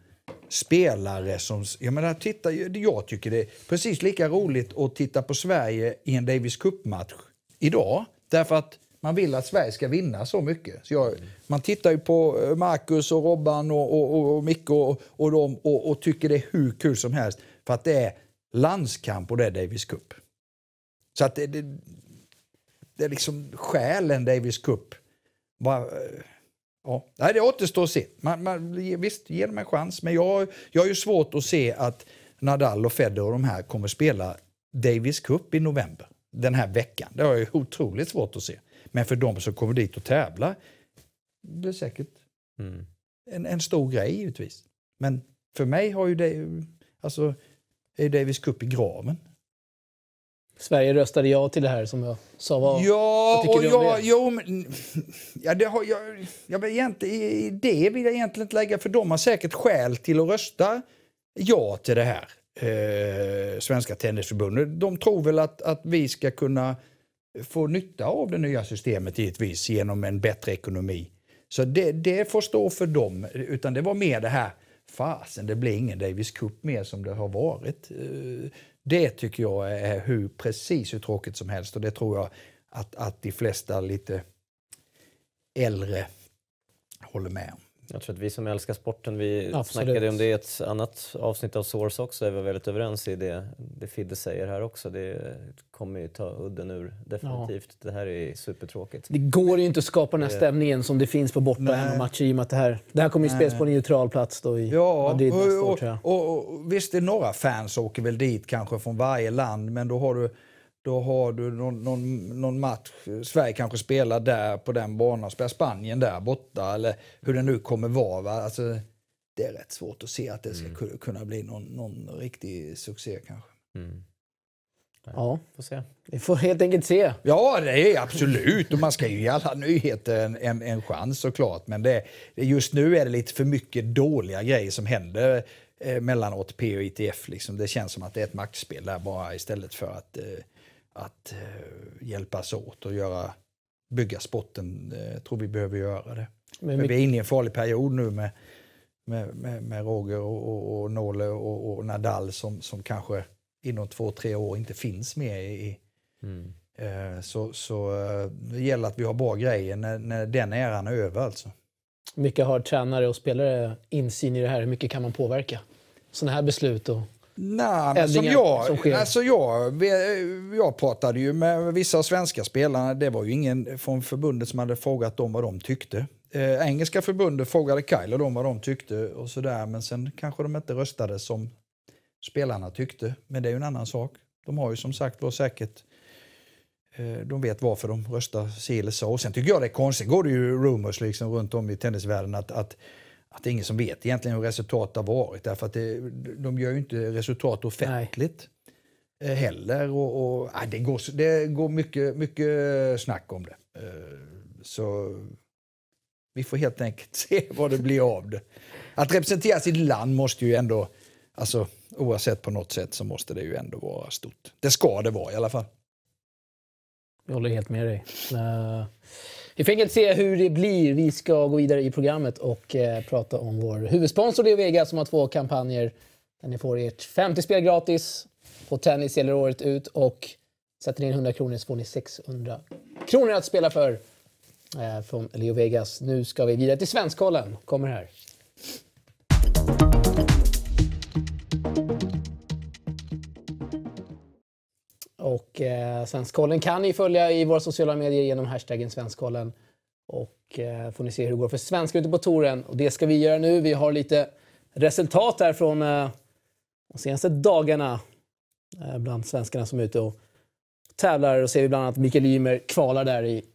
spelare som... Jag menar, titta, jag tycker det är precis lika roligt att titta på Sverige i en Davis Cup-match idag. Därför att man vill att Sverige ska vinna så mycket. Så jag, man tittar ju på eh, Marcus och Robban och, och, och, och Micke och, och dem och, och, tycker det är hur kul som helst. För att det är landskamp och det är Davis Cup. Så att det, det, det är liksom själen Davis Cup. Bara, eh, Ja. Nej, det återstår att se. Man, man, visst, ge dem en chans. Men jag, jag har ju svårt att se att Nadal och Federer och de här kommer spela Davis Cup i november. Den här veckan. Det har jag ju otroligt svårt att se. Men för de som kommer dit och tävlar blir säkert mm. en, en stor grej givetvis. Men för mig har ju det, alltså, är Davis Cup i graven. Sverige röstade ja till det här som jag sa. Vad, ja, vad och jag, det? Jo, men, ja, det har, jag, jag vill egentligen, det vill jag egentligen inte lägga för de har säkert skäl till att rösta ja till det här. Eh, Svenska Tennisförbundet. De tror väl att, att vi ska kunna få nytta av det nya systemet givetvis genom en bättre ekonomi. Så det, det får stå för dem. Utan det var mer det här, fasen det blir ingen Davis Cup mer som det har varit. Eh, det tycker jag är hur precis hur tråkigt som helst och det tror jag att, att de flesta lite äldre håller med om. Jag tror att vi som älskar sporten, vi Absolut. snackade om det i ett annat avsnitt av Source också, vi var väldigt överens i det, det Fidde säger här också. Det kommer ju ta udden ur definitivt. Ja. Det här är supertråkigt. Det går ju inte att skapa den här stämningen som det finns på bortamatcher i och med att det här, det här kommer ju spelas på en neutral plats då i ja, Madrid nästa år. Och, och, och, visst, är några fans åker väl dit kanske från varje land, men då har du då har du någon, någon, någon, match, Sverige kanske spelar där på den banan, spelar Spanien där borta eller hur det nu kommer vara. Va? Alltså, det är rätt svårt att se att det ska mm. kunna bli någon, någon riktig succé kanske. Mm. Ja, får se. Vi får helt enkelt se. Ja, det är absolut. Och man ska ju ge alla nyheter en, en, en chans såklart. Men det, just nu är det lite för mycket dåliga grejer som händer eh, mellan ATP och ITF. Liksom. Det känns som att det är ett maktspel där bara istället för att eh, att eh, hjälpas åt och göra, bygga sporten. Eh, tror vi behöver göra det. Men, vi är inne i en farlig period nu med, med, med, med Roger och, och, och Nole och, och, Nadal som, som kanske inom två, tre år inte finns mer i, mm. eh, så, så eh, det gäller att vi har bra grejer när, när den äran är över. Alltså. Hur mycket har tränare och spelare insyn i det här? Hur mycket kan man påverka? Sådana här beslut och Nej, som jag, som sker. Alltså jag, jag pratade ju med vissa svenska spelare. Det var ju ingen från förbundet som hade frågat dem vad de tyckte. Eh, engelska förbundet frågade Kyle och dem vad de tyckte och sådär. Men sen kanske de inte röstade som spelarna tyckte. Men det är ju en annan sak. De har ju som sagt var säkert eh, de vet varför de röstar si eller så. sen tycker jag det är konstigt, går det ju rumors liksom runt om i tennisvärlden att, att att det är ingen som vet egentligen hur resultatet har varit. Därför att det, de gör ju inte resultat offentligt Nej. Eh, heller. Och, och ja, det går, det går mycket, mycket snack om det. Eh, så vi får helt enkelt [LAUGHS] se vad det blir av det. Att representera sitt land måste ju ändå, alltså, oavsett på något sätt, så måste det ju ändå vara stort. Det ska det vara i alla fall. Jag håller helt med dig. Uh... Vi får enkelt se hur det blir. Vi ska gå vidare i programmet och eh, prata om vår huvudsponsor Leo Leovega som har två kampanjer där ni får ert 50 spel gratis på tennis hela året ut och sätter ni in 100 kronor så får ni 600 kronor att spela för eh, från Leo Vegas. Nu ska vi vidare till Svenskollen. Kommer här. Och eh, Svenskollen kan ni följa i våra sociala medier genom hashtaggen Svenskollen. Och eh, får ni se hur det går för svenskar ute på touren. Och det ska vi göra nu. Vi har lite resultat här från eh, de senaste dagarna eh, bland svenskarna som är ute och tävlar. Och ser vi bland annat Mikael Ymer kvalar där i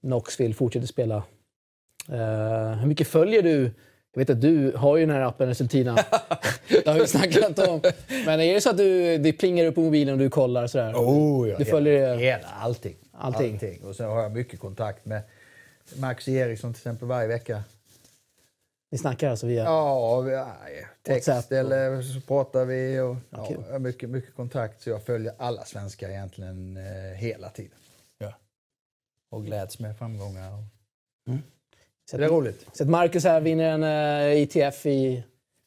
Knoxville, fortsätter spela. Eh, hur mycket följer du jag vet att du har ju den här appen Resultina. [LAUGHS] det har vi snackat om. Men är det så att du, det plingar upp på mobilen och du kollar? Sådär? Oh, ja, du följer hela, hela, allting. allting. allting. Och så har jag mycket kontakt med Max Eriksson till exempel varje vecka. Ni snackar alltså via... Ja, text WhatsApp eller så pratar vi. Och, okay. ja, mycket, mycket kontakt. Så jag följer alla svenskar egentligen eh, hela tiden. Ja. Och gläds med framgångar. Och... Mm. Så det är roligt. Så att Marcus här vinner en uh, eh, ITF e i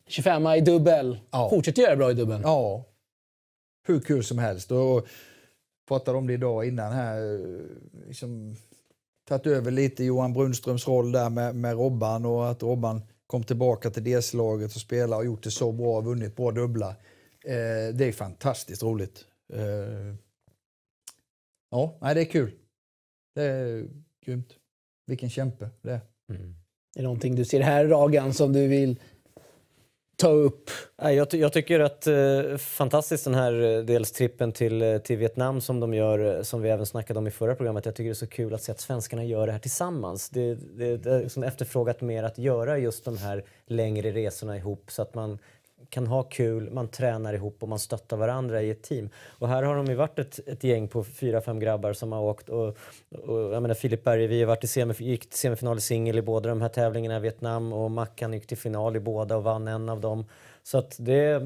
25 i dubbel. Ja. Fortsätter göra bra i dubbeln. Ja. Hur kul som helst. Och pratade om det idag innan här. Eh, liksom, tagit över lite Johan Brunströms roll där med, med Robban och att Robban kom tillbaka till DS-laget och spelade och gjort det så bra, vunnit bra dubbla. Eh, det är fantastiskt roligt. Eh, ja, nej, det är kul. Det är grymt. Vilken kämpe det är. Mm. Är det någonting du ser här, Ragan, som du vill ta upp? Jag, ty jag tycker att det eh, fantastiskt den här eh, dels trippen till, eh, till Vietnam som de gör, eh, som vi även snackade om i förra programmet. Jag tycker det är så kul att se att svenskarna gör det här tillsammans. Det, det, det är liksom efterfrågat mer att göra just de här längre resorna ihop så att man kan ha kul, man tränar ihop och man stöttar varandra i ett team. Och här har de ju varit ett, ett gäng på fyra, fem grabbar som har åkt och, och jag menar Filip Berge, vi har varit i semif gick till semifinal i singel i båda de här tävlingarna i Vietnam och Mackan gick till final i båda och vann en av dem. Så att det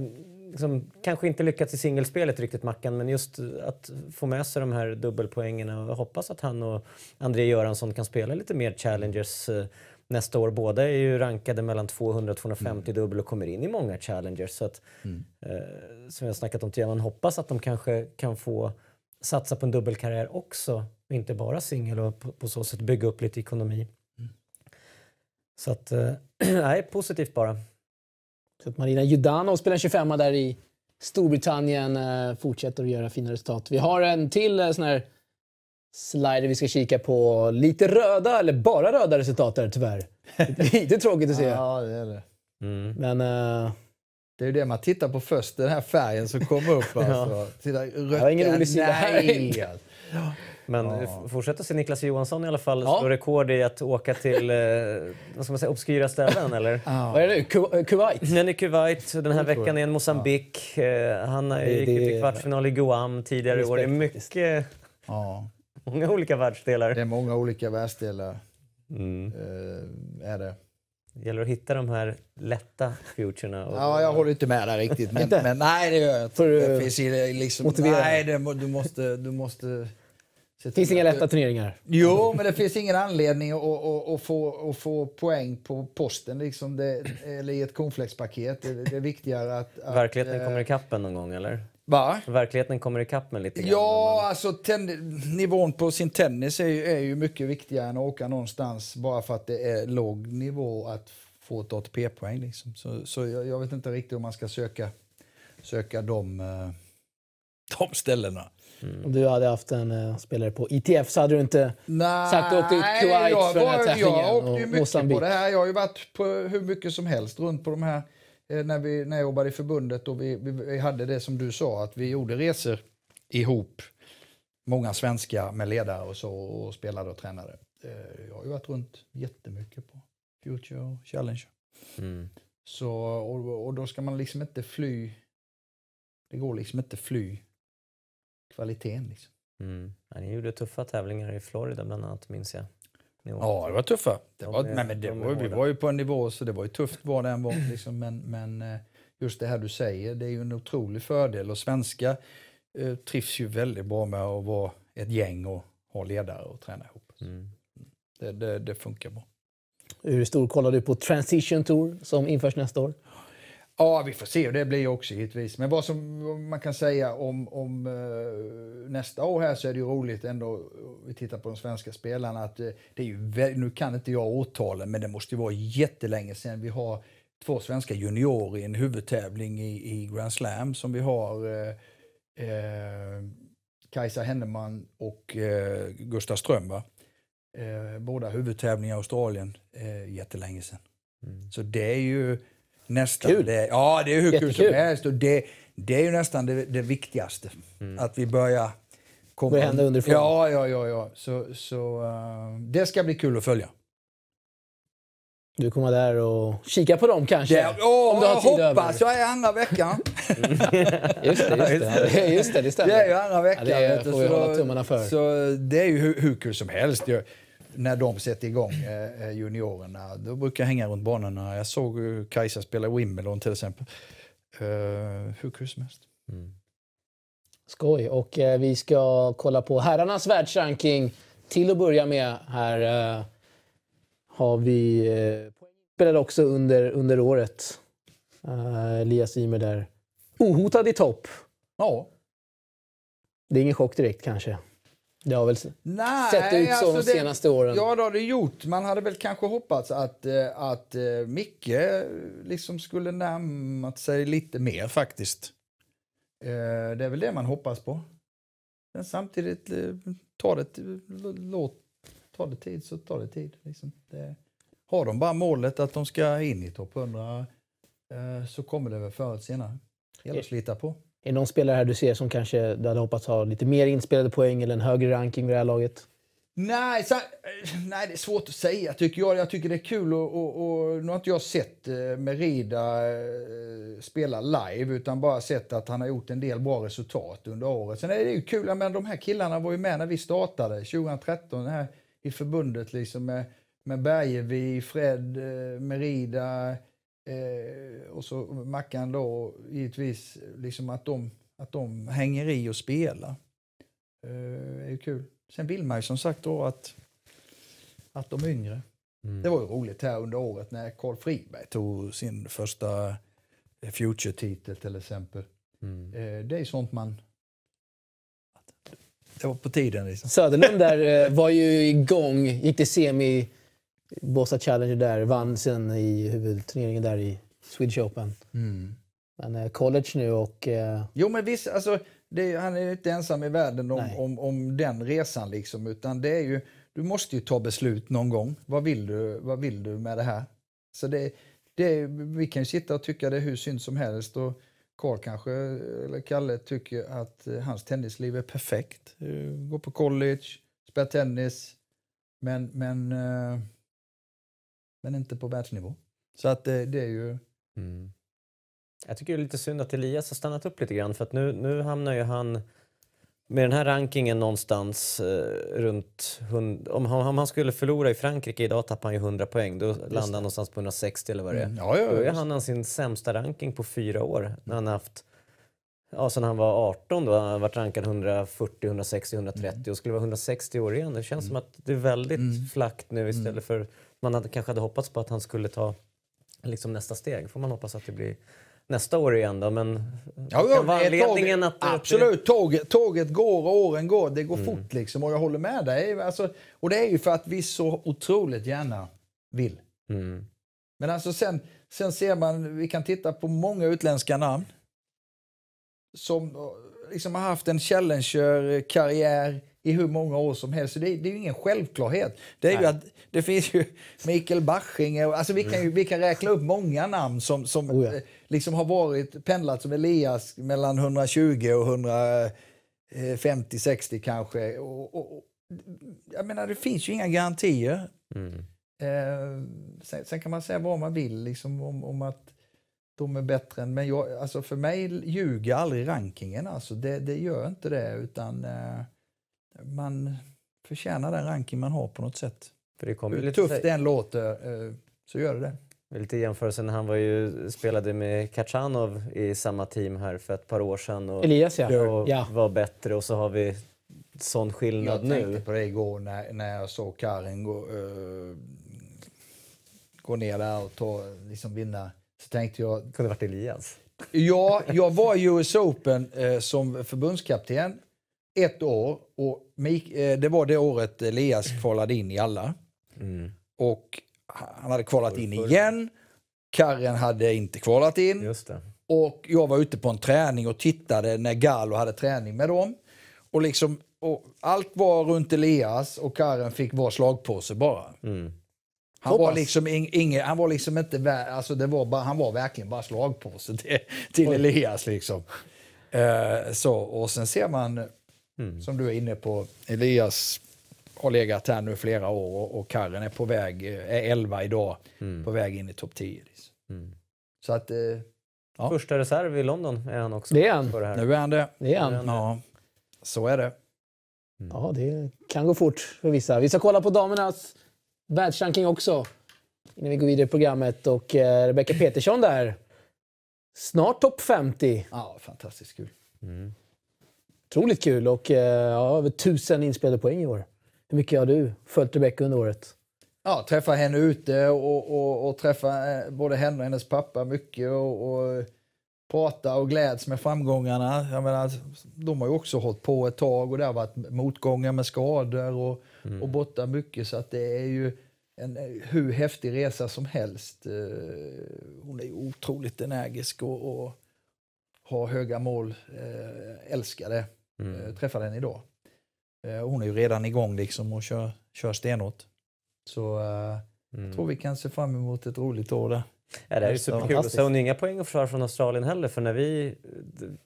liksom, kanske inte lyckats i singelspelet riktigt Mackan, men just att få med sig de här dubbelpoängen och hoppas att han och André Göransson kan spela lite mer challengers eh, nästa år. Båda är ju rankade mellan 200 och 250 mm. dubbel och kommer in i många challengers. Så att, mm. eh, som jag snackat om tidigare, man hoppas att de kanske kan få satsa på en dubbelkarriär också, inte bara singel och på, på, så sätt bygga upp lite ekonomi. Mm. Så att, eh, [CLEARS THROAT] nej, positivt bara. Så att Marina Judano spelar 25 där i Storbritannien, eh, fortsätter att göra fina resultat. Vi har en till eh, sån här slider vi ska kika på. Lite röda, eller bara röda resultat där tyvärr. Lite [LAUGHS] tråkigt att se. Ja, det är det. Mm. Men... Uh... Det är ju det man tittar på först, den här färgen som kommer upp. [LAUGHS] Alltså. ja. Titta, röka, ja, ingen rolig sida här. Men ja. fortsätter se Niklas Johansson i alla fall ja. slå rekord i att åka till eh, vad ska man säga, obskyra ställen, eller? Ja. Vad är det nu? Ku eh, Kuwait? Den är Kuwait. Den här veckan är en Mosambik. Ja. Eh, han gick det, till kvartsfinal i Guam tidigare i år. Det är mycket... Ja. Många olika världsdelar. Det är många olika världsdelar. Mm. Eh, är det. Det gäller att hitta de här lätta futurerna. Ja, jag håller inte med där riktigt. Men, men nej, det gör jag inte. Det finns liksom, motivera. nej, det, du måste... Du måste det finns inga lätta turneringar. Jo, men det finns ingen anledning att, att, att, få, att få, poäng på posten liksom det, eller i ett cornflakespaket. Det, det är viktigare att... att Verkligheten eh, kommer ikapp en någon gång, eller? Va? Verkligheten kommer ikapp med lite grann. Ja, man... alltså nivån på sin tennis är ju, är ju mycket viktigare än att åka någonstans bara för att det är låg nivå att få ett ATP-poäng. Liksom. Så, så jag, jag, vet inte riktigt om man ska söka, söka de, eh, [LAUGHS] de ställena. Mm. Om du hade haft en uh, spelare på ITF så hade du inte Nej, sagt åk till Kuwait för den här tävlingen. Jag åkte ju mycket på det här. Jag har ju varit på hur mycket som helst runt på de här Eh, när, vi, när jag jobbade i förbundet och vi, vi, vi hade det som du sa, att vi gjorde resor ihop, många svenskar med ledare och så, och spelade och tränade. Eh, jag har ju varit runt jättemycket på Future och Challenger. Mm. Så, och, och då ska man liksom inte fly, det går liksom inte fly kvaliteten liksom. Mm. Ja, ni gjorde tuffa tävlingar i Florida bland annat minns jag nivå. Ja, det var tuffa. Det var, de, nej, men det de var, vi var ju på en nivå så det var ju tufft vad det än var. Liksom, men, men eh, just det här du säger, det är ju en otrolig fördel. Och svenska eh, trivs ju väldigt bra med att vara ett gäng och ha ledare och träna ihop. Mm. mm. Det, det, det funkar bra. Hur stor kollar du på Transition Tour som införs nästa år? Ja, vi får se. Det blir också givetvis. Men vad som man kan säga om, om eh, nästa år här så är det ju roligt ändå, eh, vi tittar på de svenska spelarna, att eh, det är ju, nu kan inte jag årtalen, men det måste ju vara jättelänge sedan vi har två svenska juniorer i en huvudtävling i, i Grand Slam som vi har eh, eh, Kajsa Henneman och eh, Gustav Ström. Va? Eh, båda huvudtävlingar i Australien eh, jättelänge sedan. Mm. Så det är ju Nästan. Kul. Det, ja, det är hur Jättekul. kul som helst. Och det, det är ju nästan det, det viktigaste. Mm. Att vi börjar... Komma. Börjar hända underifrån. Ja, ja, ja. ja. Så, så, uh, det ska bli kul att följa. Du kommer där och kika på dem kanske? Det, åh, om du har tid jag hoppas! Över. Jag är andra veckan. [LAUGHS] just, det, just, det. just det, det stämmer. Det är ju andra veckan. Ja, det är, får vi hålla tummarna för. Så det är ju hur, hur kul som helst när de sätter igång eh, eh, juniorerna. Då brukar jag hänga runt banorna. Jag såg eh, Kajsa spela Wimbledon till exempel. Eh, hur kul som helst. Mm. Skoj. Och eh, vi ska kolla på herrarnas världsranking till att börja med. Här eh, har vi... Eh, spelade också under, under året. Uh, Elias Ymer där. Ohotad i topp. Ja. Det är ingen chock direkt kanske. Det har väl Nej, sett ut så alltså de senaste det, åren. Ja, det har det gjort. Man hade väl kanske hoppats att, eh, att eh, Micke liksom skulle närmat sig lite mer faktiskt. Eh, det är väl det man hoppas på. Men samtidigt, tar det, låt, tar det tid så tar det tid. Liksom. Det, har de bara målet att de ska in i topp 100 så kommer det väl förr eller senare. Det gäller att slita på. Är det någon spelare här du ser som kanske du hade hoppats ha lite mer inspelade poäng eller en högre ranking vid det här laget? Nej, så, eh, nej, det är svårt att säga tycker jag. Jag tycker det är kul och, och, och nu har inte jag sett eh, Merida eh, spela live utan bara sett att han har gjort en del bra resultat under året. Sen är det ju kul, men de här killarna var ju med när vi startade 2013 här i förbundet liksom med, med Bergevi, Fred, eh, Merida, Eh, och så Mackan då givetvis liksom att de, att de hänger i och spelar. Eh, är ju kul. Sen vill man ju som sagt då att, att de yngre. Mm. Det var ju roligt här under året när Carl Friberg tog sin första eh, Future-titel till exempel. Mm. Eh, det är sånt man, det var på tiden. Liksom. Söderlund där eh, var ju igång, gick till semi Båsa Challenger där, vann sen i huvudturneringen där i Swedish Open. Mm. Men eh, college nu och... Eh... Jo, men visst, alltså, är, han är inte ensam i världen om, om, om, den resan. Liksom, utan det är ju, du måste ju ta beslut någon gång. Vad vill du, vad vill du med det här? Så det, det är, vi kan ju sitta och tycka det hur synd som helst. Och Karl kanske, eller Kalle, tycker att eh, hans tennisliv är perfekt. Eh, gå på college, spela tennis. Men, men men inte på världsnivå. Så att det, eh, det är ju... Mm. Jag tycker det är lite synd att Elias har stannat upp lite grann för att nu, nu hamnar ju han med den här rankingen någonstans eh, runt... om, han, om han skulle förlora i Frankrike idag tappar han ju 100 poäng. Då just landar han någonstans på 160 eller vad det är. Mm. Ja, ja, Då är han sin sämsta ranking på fyra år när han haft ja, sen han var 18 då. Han varit rankad 140, 160, 130 mm. och skulle vara 160 år igen. Det känns mm. som att det är väldigt mm. flackt nu istället mm. för man hade, kanske hade hoppats på att han skulle ta liksom nästa steg. Får man hoppas att det blir nästa år igen då, men ja, kan vara anledningen att... Absolut, det... tåget, tåget går och åren går. Det går mm. fort liksom och jag håller med dig. Alltså, och det är ju för att vi så otroligt gärna vill. Mm. Men alltså sen, sen ser man, vi kan titta på många utländska namn som liksom har haft en challenger-karriär i hur många år som helst. Så det, det är ju ingen självklarhet. Det, är ju att, det finns ju Mikael Bachinge alltså vi, kan ju, vi kan räkna upp många namn som, som oh ja. Eh, liksom har varit pendlat som Elias mellan 120 och 150-60 kanske. Och, och, jag menar, det finns ju inga garantier. Mm. Eh, sen, sen, kan man säga vad man vill liksom, om, om att de är bättre än... Men alltså för mig ljuger aldrig rankingen. Alltså det, det gör inte det. utan eh, Man förtjänar den ranking man har på något sätt. För det Hur lite tufft än låter eh, så gör det det. Lite jämförelsen, han var ju, spelade med Kachanov i samma team här för ett par år sedan och, Elias, ja. och ja. var bättre och så har vi sån skillnad nu. Jag tänkte på det igår när, när jag såg Karin gå, uh, gå ner där och ta, liksom vinna så tänkte jag... Det kunde varit Elias. Ja, jag var i US Open eh, som förbundskapten ett år. Och Mik eh, det var det året Elias eh, kvalade in i alla. Mm. Och han hade kvalat in igen. Karren hade inte kvalat in. Och jag var ute på en träning och tittade när Gallo hade träning med dem. Och liksom, och allt var runt Elias och Karren fick vara slagpåse bara. Mm. Han var, liksom in, han var liksom inte vär, alltså det var bara, han var verkligen bara slagpåse till, till Elias. Liksom. Eh, så, och sen ser man, mm. som du är inne på, Elias har legat här nu flera år och, och Karren är på väg, är 11 idag, mm. på väg in i topp 10. Liksom. Mm. Så att, eh, ja. Första reserv i London är han också. Det är han. Det nu är han det. det, är han. Ja, så är det. Mm. Ja, det kan gå fort för vissa. Vi ska kolla på damernas världsranking också. Innan vi går vidare i programmet. Och eh, Rebecka Petersson där. Snart topp 50. Ja, fantastiskt kul. Mm. Otroligt kul och eh, ja, över tusen inspelade poäng i år. Hur mycket har du följt Rebecca under året? Ja, träffa henne ute och, och, och träffa eh, både henne och hennes pappa mycket och, och eh, prata och gläds med framgångarna. Jag menar, de har ju också hållit på ett tag och det har varit motgångar med skador och, mm. och borta mycket. Så att det är ju en hur häftig resa som helst. Eh, hon är ju otroligt energisk och, och har höga mål. Eh, älskar det. Mm. Eh, träffade henne idag. Hon är ju redan igång liksom och kör, kör stenhårt. Så mm. jag tror vi kan se fram emot ett roligt år där. Ja, det det är superkul. Och sen inga poäng att försvara från Australien heller för när vi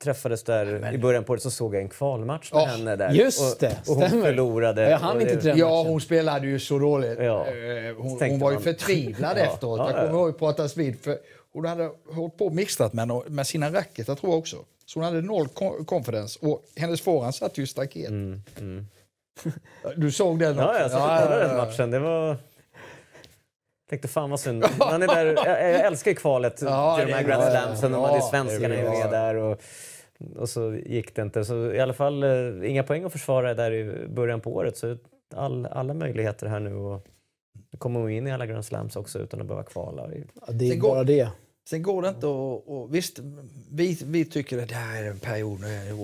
träffades där Nej, i början på året så såg jag en kvalmatch med oh, henne där. Just det, och, hon stämmer. förlorade. Jag hann inte Ja, hon spelade ju så dåligt. Ja. Eh, hon, hon var ju man. förtvivlad [LAUGHS] efteråt. Ja, jag kommer ihåg att pratas vid. hon hade hållit på och mixtrat med, med sina racketar tror jag också. Så hon hade noll confidence och hennes forehand satt ju i staket. Mm, mm. Du såg den också? Ja, jag såg ja, den matchen. Det var... Tänkte fan vad synd. [LAUGHS] Man är där, jag, jag älskar ju kvalet ja, till de här Grand Slamsen. Ja, svenskarna är med där. Och, och så gick det inte. Så i alla fall eh, inga poäng att försvara där i början på året. Så all, alla möjligheter här nu. Och kommer in i alla Grand Slams också utan att behöva kvala. Ja, det är bara det. Sen går det inte att... Och, visst, vi, vi tycker att det här är en period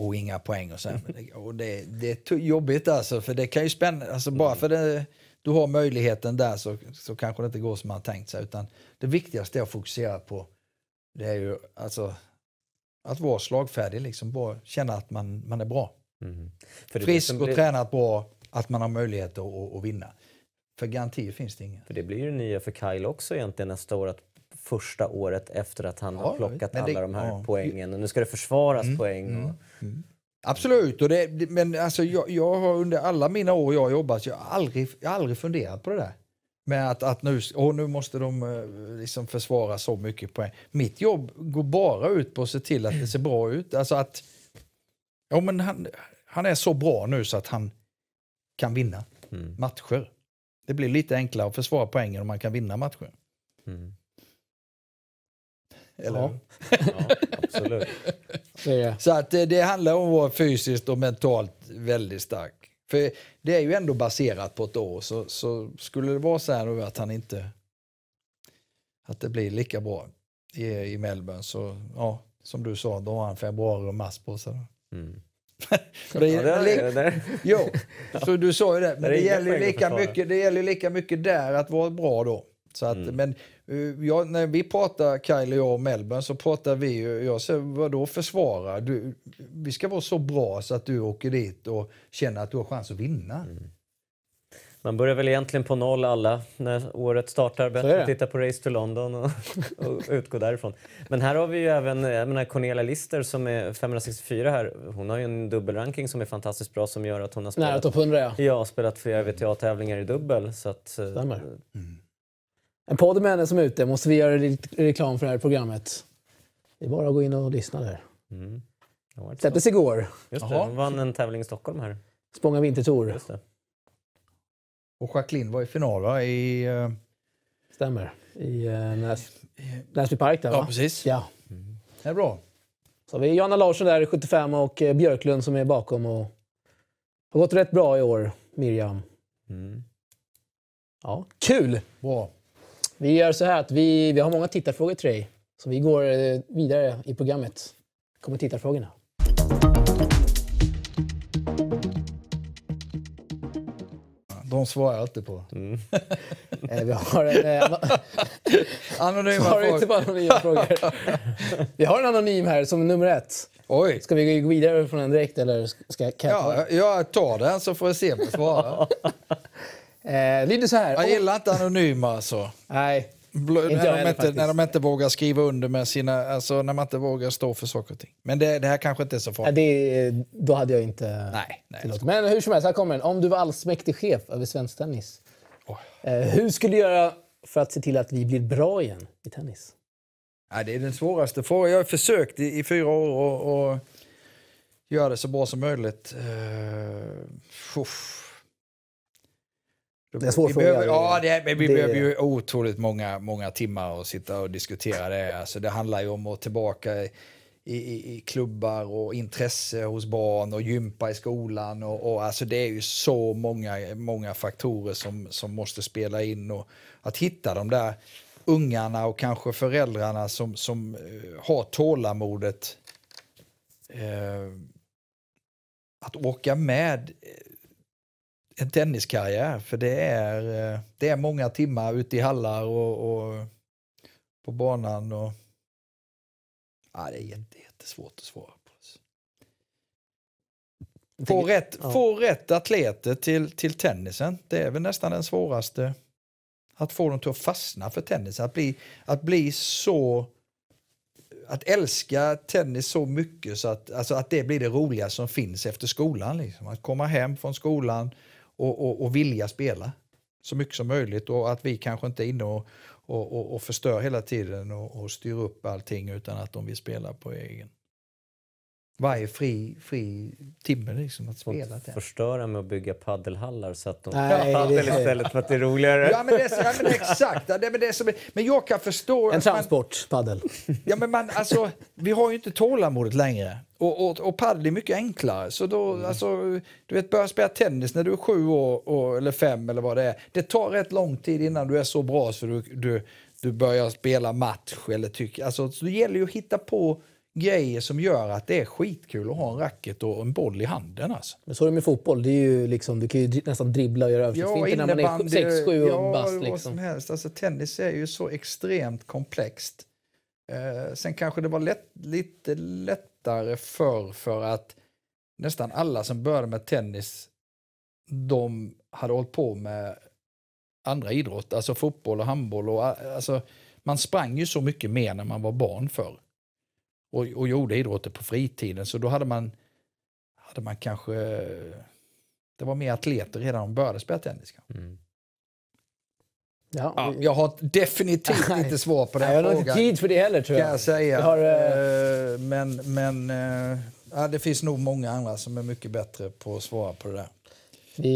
och inga poäng och så. Här, och det, det är jobbigt alltså, för det kan ju spänna... Alltså bara mm. för det du har möjligheten där så, så kanske det inte går som man tänkt sig. Utan det viktigaste jag fokuserar på det är ju alltså att vara slagfärdig, liksom bara känna att man, man är bra. Mm. För Frisk och blir... tränat bra, att man har möjlighet att, att, vinna. För garantier finns det inga. För det blir ju nya för Kyle också egentligen nästa år, att första året efter att han ja, har plockat det, alla de här ja. poängen. Och nu ska det försvaras mm, poäng. Och... Mm. mm. Absolut, och det, men alltså jag, jag, har under alla mina år jag har jobbat, jag har aldrig, jag har aldrig funderat på det där. Med att, att nu, och nu måste de eh, liksom försvara så mycket poäng. Mitt jobb går bara ut på att se till att det ser bra ut. Alltså att, ja men han, han är så bra nu så att han kan vinna mm. matcher. Det blir lite enklare att försvara poängen om man kan vinna matcher. Mm. Eller? Ja. ja absolut. Det Så att eh, det handlar om att vara fysiskt och mentalt väldigt stark. För det är ju ändå baserat på ett år, så, så skulle det vara så här nu att han inte... Att det blir lika bra i, i Melbourne, så ja, som du sa, då har han februari och mars på sig. Mm. [LAUGHS] det, ja, där, li- där. Jo, [LAUGHS] så du sa ju det. Men det, det gäller, lika mycket, det gäller lika mycket där att vara bra då. Så att, mm. Men Eh, ja, när vi pratar, Kyle och jag, och Melbourne, så pratar vi Jag säger, vadå försvara? Du, vi ska vara så bra så att du åker dit och känner att du har chans att vinna. Mm. Man börjar väl egentligen på noll alla när året startar. Bättre att titta på Race to London och, och, utgå därifrån. Men här har vi ju även eh, menar, Cornelia Lister som är 564 här. Hon har ju en dubbelranking som är fantastiskt bra som gör att hon har spelat, Nära 100 ja. ja. spelat flera WTA-tävlingar i dubbel. Så att, eh, Stämmer. Mm. En podd med henne som är ute. Måste vi göra reklam för det här programmet? Det är bara att gå in och lyssna där. Mm. Släpptes igår. Just det, hon vann en tävling i Stockholm här. Spånga Vintertour. Och Jacqueline var i final va? i... Uh... Stämmer. I uh, Näsby Park där va? Ja, precis. Ja. Mm. Det är bra. Så har vi Johanna Larsson där 75 och uh, Björklund som är bakom. Och har gått rätt bra i år, Miriam. Mm. Ja, kul! Bra. Vi gör så här att vi, vi har många tittarfrågor till dig. Så vi går eh, vidare i programmet. kommer tittarfrågorna. De svarar jag alltid på. Mm. [LAUGHS] Eh, vi har en... Eh, [LAUGHS] anonyma frågor. frågor. [LAUGHS] Vi har en anonym här som nummer ett. Oj. Ska vi gå vidare från den direkt? Eller ska, kan jag, ta? jag tar den så får jag se om jag svarar. Eh, lyder så här. Jag gillar inte anonyma alltså. Nej. Blå, när, de inte, när de inte vågar skriva under med sina, alltså när man inte vågar stå för saker och ting. Men det, det här kanske inte är så farligt. Det, då hade jag inte nej, nej, Men hur som helst, här kommer den. Om du var allsmäktig chef över svensk tennis, oh. eh, hur skulle du göra för att se till att vi blir bra igen i tennis? Ja, det är den svåraste frågan. Jag har försökt i, i fyra år att göra det så bra som möjligt. Uh, det är svårt vi fråga. Behöver, ja, det, men vi det... behöver ju otroligt många, många timmar att sitta och diskutera det. Alltså, det handlar ju om att tillbaka i, i, i klubbar och intresse hos barn och gympa i skolan. Och, och, alltså, det är ju så många, många faktorer som, som måste spela in. Och att hitta de där ungarna och kanske föräldrarna som, som eh, har tålamodet eh, att åka med eh, en tenniskarriär. För det är, eh, det är många timmar ute i hallar och, och på banan. Och... Ja, det är jättesvårt att svara på. Få rätt, ja. få rätt atleter till, till tennisen. Det är väl nästan den svåraste. Att få dem till att fastna för tennis. Att bli, att bli så... Att älska tennis så mycket så att, alltså att det blir det roligaste som finns efter skolan. Liksom. Att komma hem från skolan, och, och, och vilja spela så mycket som möjligt och att vi kanske inte är inne och, och, och, och förstör hela tiden och, och styr upp allting utan att de vill spela på egen varje fri, fri timme liksom att spela till. Förstöra med att bygga paddelhallar så att de Nej, paddel istället för att det är roligare. Ja men, det ja, men exakt. det, men, det är men jag kan förstå... En transport, man, paddel. Ja men man, alltså, vi har ju inte tålamodet längre. Och, och, och paddel är mycket enklare. Så då, mm. alltså, du vet, börja spela tennis när du är sju år och, eller fem eller vad det är. Det tar rätt lång tid innan du är så bra så du, du, du börjar spela match eller tycker... Alltså, så det gäller ju att hitta på grejer som gör att det är skitkul att ha en racket och en boll i handen. Alltså. Men så är det med fotboll. Det är ju liksom, du kan ju nästan dribbla och göra översiktsfinter ja, när man är 6-7 ja, bast. Liksom. Vad som helst. Alltså, tennis är ju så extremt komplext. Eh, sen kanske det var lätt, lite lättare förr för att nästan alla som började med tennis de hade hållit på med andra idrott, alltså fotboll och handboll. Och, alltså, man sprang ju så mycket mer när man var barn förr och, och gjorde idrotter på fritiden. Så då hade man, hade man kanske... Det var mer atleter redan när de började spela tennis. Mm. Ja, ja, jag har definitivt inte svar på den nej, frågan. Jag har inte tid för det heller tror jag. jag säga. har, uh... Men, men uh, ja, det finns nog många andra som är mycket bättre på att svara på det där. Vi,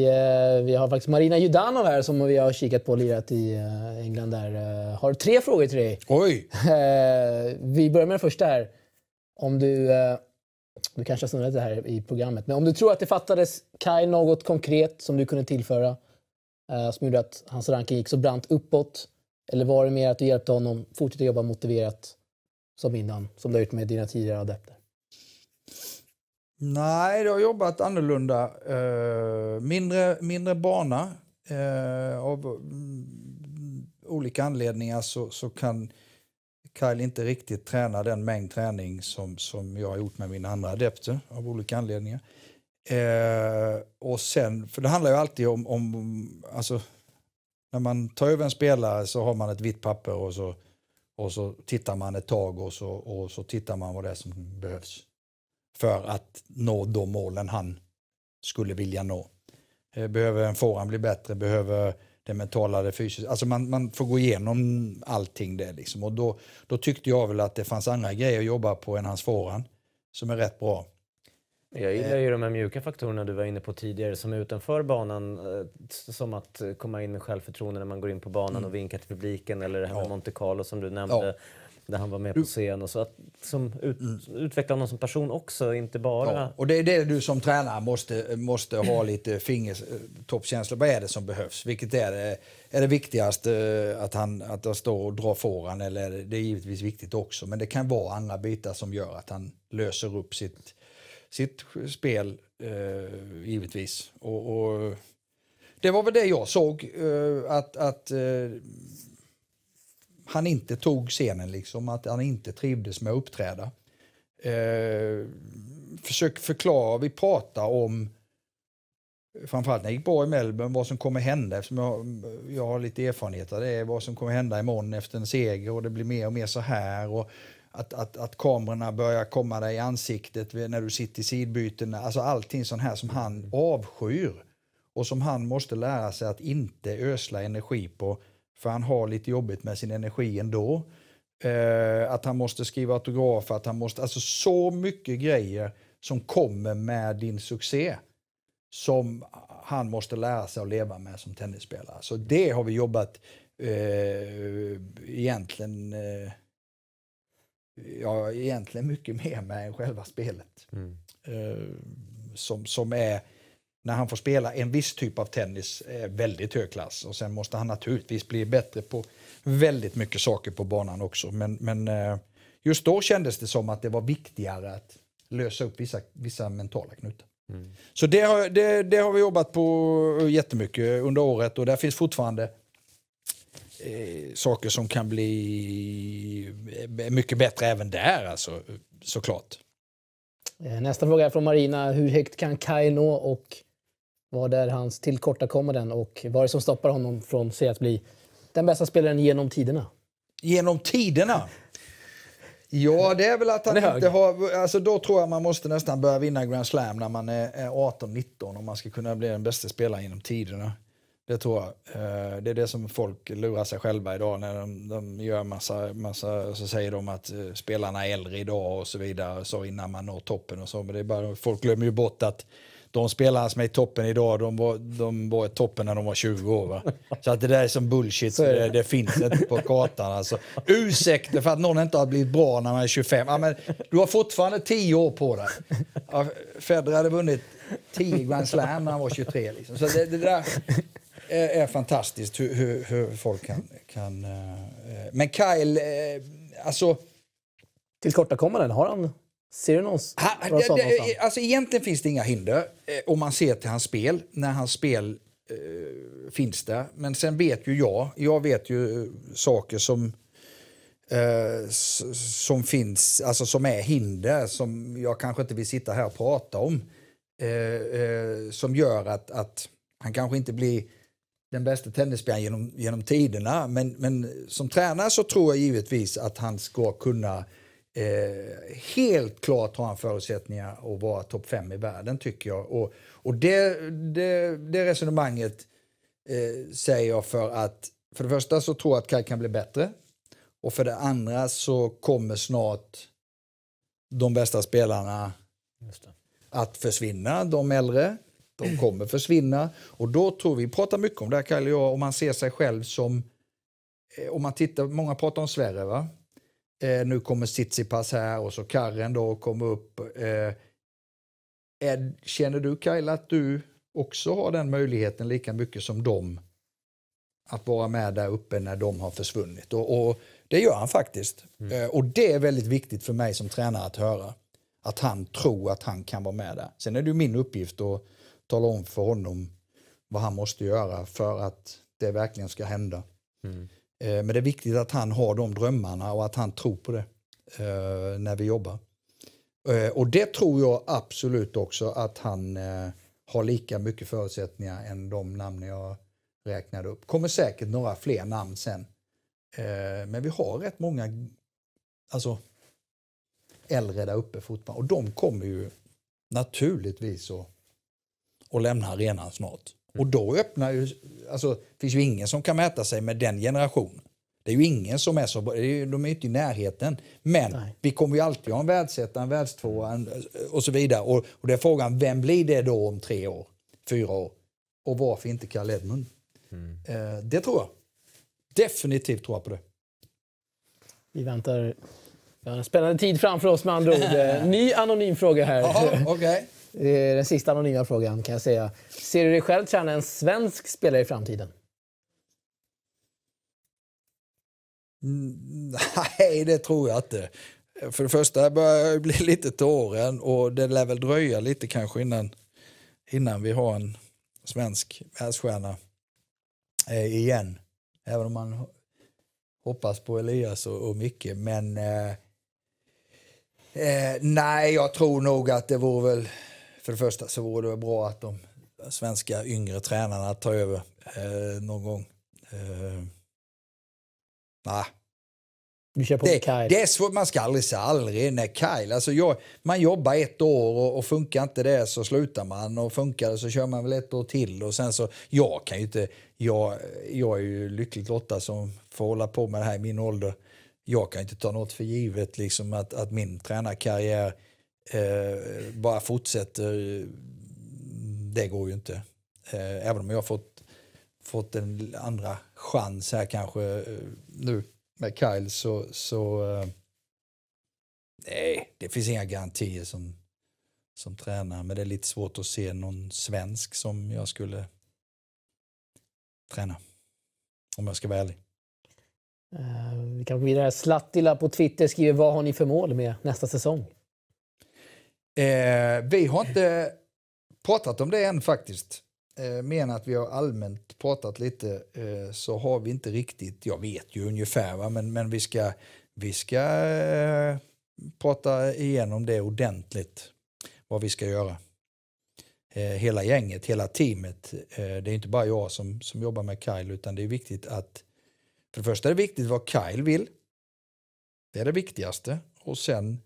uh, vi har faktiskt Marina Judanov här som vi har kikat på och lirat i England där. Har tre frågor till dig. Oj! [LAUGHS] Vi börjar med den första här om du... Eh, du kanske har snurrat det här i programmet, men om du tror att det fattades Kai något konkret som du kunde tillföra eh, som gjorde att hans ranking gick så brant uppåt? Eller var det mer att du hjälpte honom fortsätta jobba motiverat som innan, som du har gjort med dina tidigare adepter? Nej, jag har jobbat annorlunda. Eh, mindre, mindre bana. Eh, av mm, olika anledningar så, så kan Kyle inte riktigt tränar den mängd träning som, som jag har gjort med mina andra adepter av olika anledningar. Eh, och sen, för det handlar ju alltid om, om alltså, när man tar över en spelare så har man ett vitt papper och så, och så tittar man ett tag och så, och så tittar man vad det är som behövs för att nå de målen han skulle vilja nå. Eh, behöver en forehand bli bättre? Behöver det mentala, det fysiska. Alltså man, man får gå igenom allting det liksom. Och då, då tyckte jag väl att det fanns andra grejer att jobba på än hans föran som är rätt bra. Jag gillar eh. ju de här mjuka faktorerna du var inne på tidigare som är utanför banan. Eh, som att komma in med självförtroende när man går in på banan mm. och vinkar till publiken eller det här med Monte Carlo som du nämnde. Ja när han var med på scen. Och så att som ut, mm. utveckla honom som person också, inte bara... Ja, och det är det du som tränare måste, måste ha lite fingertoppkänsla. Eh, Vad är det som behövs? Vilket är det, är det viktigaste? Eh, att han att står och drar fåran? Eller är det, det är givetvis viktigt också, men det kan vara andra bitar som gör att han löser upp sitt, sitt spel, eh, givetvis. Och, och, det var väl det jag såg, eh, att, att eh, han inte tog scenen, liksom, att han inte trivdes med att uppträda. Eh, försök förklara, vi pratar om framförallt när det gick bra i Melbourne, vad som kommer hända eftersom jag, jag har lite erfarenhet av det, vad som kommer hända imorgon efter en seger och det blir mer och mer så här. Och, att, att, att kamerorna börjar komma dig i ansiktet när du sitter i sidbyten. Alltså allting sånt här som han avskyr och som han måste lära sig att inte ösla energi på för han har lite jobbigt med sin energi ändå. Eh, att han måste skriva autografer, att han måste... Alltså så mycket grejer som kommer med din succé som han måste lära sig att leva med som tennisspelare. Så det har vi jobbat eh, egentligen eh, ja, egentligen mycket mer med än själva spelet. Mm. Eh, som, som är när han får spela en viss typ av tennis eh, väldigt hög klass. Och sen måste han naturligtvis bli bättre på väldigt mycket saker på banan också. Men, men eh, just då kändes det som att det var viktigare att lösa upp vissa, vissa mentala knutar. Mm. Så det har, det, det, har vi jobbat på eh, jättemycket under året och där finns fortfarande eh, saker som kan bli mycket bättre även där alltså, såklart. Nästa fråga är från Marina. Hur högt kan Kai nå och vad är hans tillkortakommanden och vad är det som stoppar honom från sig att bli den bästa spelaren genom tiderna? Genom tiderna? Ja, det är väl att han inte har... Alltså då tror jag man måste nästan börja vinna Grand Slam när man är 18-19 om man ska kunna bli den bästa spelaren genom tiderna. Det tror jag. Eh, det är det som folk lurar sig själva idag när de, de gör massa, massa... Så säger de att eh, spelarna är äldre idag och så vidare så innan man når toppen och så. Men det är bara, folk glömmer ju bort att de spelarna som är i toppen idag, de var, de var i toppen när de var 20 år. Va? Så att det där är som bullshit, är det. Det, det. finns inte på kartan. Alltså. Ursäkter för att någon inte har blivit bra när man är 25. Ja, men du har fortfarande 10 år på dig. Ja, Federer hade vunnit 10 Grand Slam när han var 23. Liksom. Så det, det där är, är fantastiskt hur, hur, hur, folk kan... kan uh, men Kyle, uh, alltså... Tillkortakommanden, har han Ser du någon, ha, någon det, det, alltså Egentligen finns det inga hinder eh, om man ser till hans spel. När hans spel eh, finns där. Men sen vet ju jag, jag vet ju eh, saker som eh, som finns, alltså som är hinder som jag kanske inte vill sitta här och prata om. Eh, eh, som gör att, att han kanske inte blir den bästa tennisspelaren genom, genom tiderna. Men, men som tränare så tror jag givetvis att han ska kunna Eh, helt klart har han förutsättningar att vara topp fem i världen tycker jag. Och, och det, det, det resonemanget eh, säger jag för att för det första så tror jag att Kaj kan bli bättre och för det andra så kommer snart de bästa spelarna att försvinna, de äldre. De kommer försvinna och då tror vi, pratar mycket om det här Kaj och jag, om man ser sig själv som eh, om man tittar, många pratar om Sverige va? Eh, nu kommer Tsitsipas här och så Karren då kommer upp. Eh, är, känner du Kajla att du också har den möjligheten lika mycket som dem? Att vara med där uppe när de har försvunnit. Och, och det gör han faktiskt. Mm. Eh, och det är väldigt viktigt för mig som tränare att höra. Att han tror att han kan vara med där. Sen är det min uppgift att tala om för honom vad han måste göra för att det verkligen ska hända. Mm. Eh, men det är viktigt att han har de drömmarna och att han tror på det eh, när vi jobbar. Eh, och det tror jag absolut också att han har lika mycket förutsättningar än de namn jag räknade upp. kommer säkert några fler namn sen. Men vi har rätt många alltså, äldre där uppe fortfarande och de kommer ju naturligtvis att, att lämna arenan snart. Och då öppnar ju, alltså finns ju ingen som kan mäta sig med den generationen. Det är ju ingen som är så bra, de är ju inte i närheten. Men Nej. vi kommer ju alltid ha en världsetta, en världstvåa och så vidare. Och, och det är frågan, vem blir det då om tre år, fyra år? Och varför inte Karl Edmund? Mm. Eh, det tror jag. Definitivt tror jag på det. Vi väntar. Vi har en spännande tid framför oss med andra ord. [LAUGHS] Eh, ny anonym fråga här. Aha, okay. Den sista anonyma frågan kan jag säga. Ser du dig själv träna en svensk spelare i framtiden? Mm, [LAUGHS] nej, det tror jag inte. För det första börjar jag bli [LAUGHS] lite till och det lär väl dröja lite kanske innan, innan vi har en svensk världsstjärna eh, igen. Även om man hoppas på Elias och, och Micke. Men eh, eh, nej, jag tror nog att det vore väl för det första så vore det bra att de svenska yngre tränarna tar över eh, någon gång. Eh, nah. Det, det, är svårt, man ska aldrig säga aldrig. Nej, Kyle, alltså jag, man jobbar ett år och, och, funkar inte det så slutar man och funkar det så kör man väl ett år till och sen så, jag kan ju inte, jag, jag är ju lyckligt lottad som får hålla på med det här i min ålder. Jag kan inte ta något för givet liksom att, att min tränarkarriär eh, bara fortsätter, det går ju inte. Eh, även om jag fått, fått en andra chans här kanske eh, nu med Kyle så, så eh, nej, det finns inga garantier som, som tränare men det är lite svårt att se någon svensk som jag skulle träna. Om jag ska vara ärlig. Uh, vi kan gå vidare. Slattila på Twitter skriver vad har ni för mål med nästa säsong? Eh, vi har inte pratat om det än faktiskt. Eh, men att vi har allmänt pratat lite eh, så har vi inte riktigt, jag vet ju ungefär, va? Men, men vi ska, vi ska eh, prata igenom det ordentligt, vad vi ska göra. Eh, hela gänget, hela teamet. Eh, det är inte bara jag som, som jobbar med Kyle utan det är viktigt att, för det första är det viktigt vad Kyle vill. Det är det viktigaste. Och sen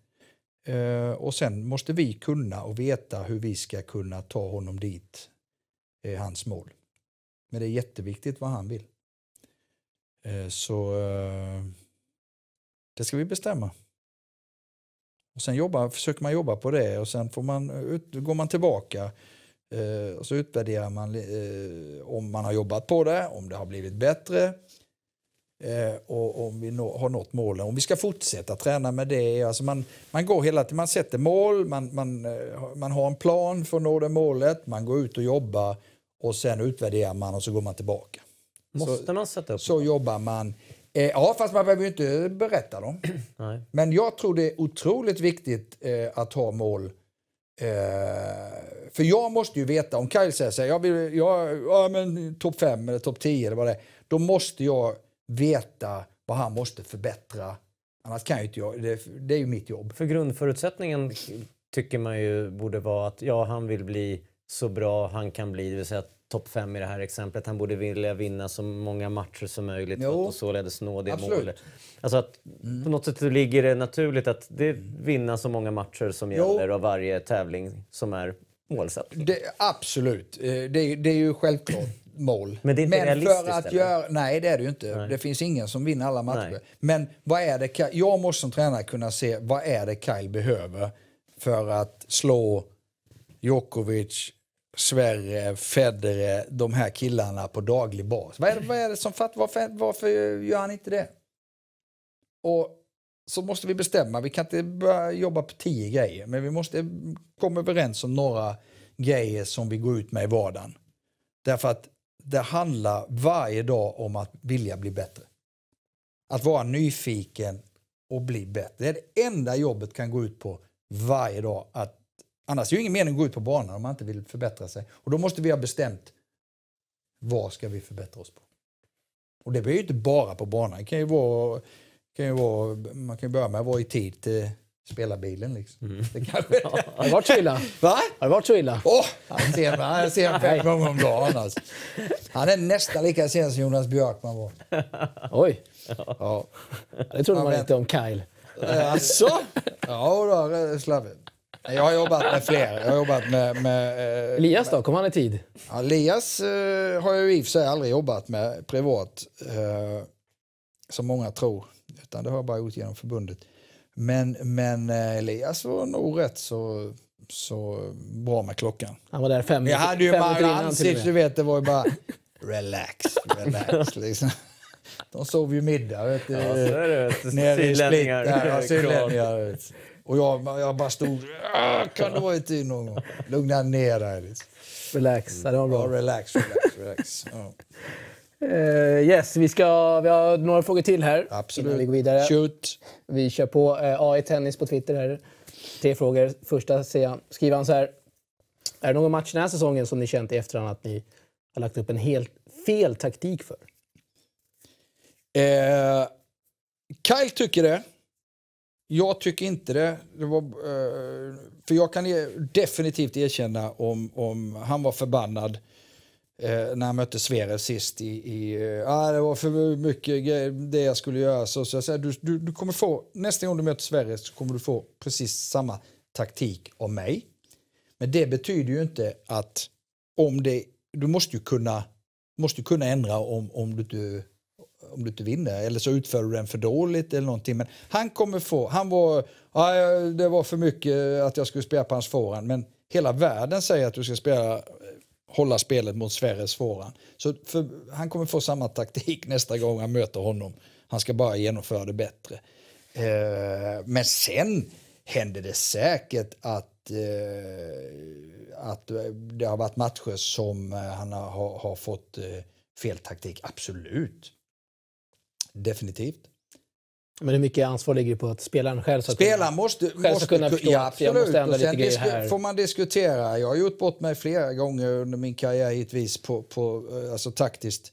Eh, och sen måste vi kunna och veta hur vi ska kunna ta honom dit, eh, hans mål. Men det är jätteviktigt vad han vill. Eh, så det ska vi bestämma. Och sen jobba, försöker man jobba på det och sen får man, går man tillbaka och så utvärderar man om man har jobbat på det, om det har blivit bättre Eh, och om vi nå, har nått målen. Om vi ska fortsätta träna med det. Alltså man, man går hela tiden, man sätter mål, man, man, eh, man har en plan för att nå det målet, man går ut och jobbar och sen utvärderar man och så går man tillbaka. Måste så, man sätta upp Så jobbar man. Eh, ja, fast man behöver inte berätta dem. [CLEARS THROAT] Nej. Men jag tror det är otroligt viktigt eh, att ha mål. Eh, för jag måste ju veta, om Kyle säger så här, jag vill, jag, ja, men topp 5 eller topp 10 eller vad det är, då måste jag veta vad han måste förbättra. Annars kan jag inte jag. Det, det är ju mitt jobb. För grundförutsättningen tycker man ju borde vara att ja, han vill bli så bra han kan bli, det vill säga topp fem i det här exemplet. Han borde vilja vinna så många matcher som möjligt jo, och således nå det absolut. målet. Alltså att mm. på något sätt ligger det naturligt att det mm. vinna så många matcher som jo. gäller av varje tävling som är målsättning. Det, absolut, eh, det, det är ju självklart mål. Men det är inte realistiskt? För att Göra, nej, det är det ju inte. Nej. Det finns ingen som vinner alla matcher. Nej. Men vad är det, jag måste som tränare kunna se vad är det Kyle behöver för att slå Djokovic, Sverre, Federer, de här killarna på daglig bas. Vad är det, vad är det som fattar? Varför, varför gör han inte det? Och så måste vi bestämma. Vi kan inte börja jobba på tio grejer, men vi måste komma överens om några grejer som vi går ut med i vardagen. Därför att det handlar varje dag om att vilja bli bättre. Att vara nyfiken och bli bättre. Det är det enda jobbet kan gå ut på varje dag. Att, annars är det ingen mening att gå ut på banan om man inte vill förbättra sig. Och då måste vi ha bestämt vad ska vi förbättra oss på. Och det behöver ju inte bara på banan. Det kan ju vara, kan ju vara, man kan börja med att vara i tid till spelarbilen. Liksom. Mm. Det kanske... [LAUGHS] Har det varit så illa? Va? Har det varit så illa? Oh, han ser han ser fem gånger om dagen. Alltså. Han är nästan lika sen som Jonas Björkman var. Oj! Ja. ja. Det trodde man, man inte om Kyle. Alltså? Ja, då, Slavin. Jag har jobbat med fler. Jag har jobbat med, med, eh, Elias då? Kom han i tid? Ja, Elias eh, har jag i och för sig aldrig jobbat med privat, eh, som många tror. Utan det har jag bara gjort genom förbundet. Men, men eh, Elias var nog rätt så, så bra med klockan. Han var där fem minuter Jag hade ju Maransic, du vet, det var ju bara relax, relax [LAUGHS] liksom. De sov ju middag, vet du. Ja, så är det, Sydlänningar. Ja, [LAUGHS] Och jag, jag bara stod... Kan det vara i tid någon gång? Lugna ner dig. Liksom. Relax. Ja, Ja, relax, relax, relax. Ja. Uh, yes, vi, ska, vi har några frågor till här Absolut. innan vi går vidare. Shoot. Vi kör på uh, eh, AI Tennis på Twitter. här. Tre frågor. Första säger skriver han så här. Är det någon match den här säsongen som ni känt i efterhand att ni har lagt upp en helt fel taktik för? Uh, Kyle tycker det. Jag tycker inte det. det var, för jag kan definitivt erkänna om, om han var förbannad eh, när han mötte Sverre sist. I, i, eh, ah, det var för mycket det jag skulle göra. Så, så jag säger, du, du, du, kommer få, nästa gång du möter Sverre så kommer du få precis samma taktik av mig. Men det betyder ju inte att om det, du måste ju kunna, måste kunna ändra om, om, du inte, om du inte vinner. Eller så utför du den för dåligt eller någonting. Men han kommer få, han var, ah, det var för mycket att jag skulle spela på hans forehand. Men hela världen säger att du ska spela hålla spelet mot Sverre Svåran. Så för, han kommer få samma taktik nästa gång han möter honom. Han ska bara genomföra det bättre. Eh, men sen händer det säkert att, eh, att det har varit matcher som eh, han har, har fått eh, fel taktik. Absolut. Definitivt. Men hur mycket ansvar ligger det på att spelaren själv ska spelaren kunna, måste, själv måste, kunna förstå ja, absolut. jag måste ändra lite grejer här? får man diskutera. Jag har gjort bort mig flera gånger under min karriär hittills på, på, eh, alltså taktiskt.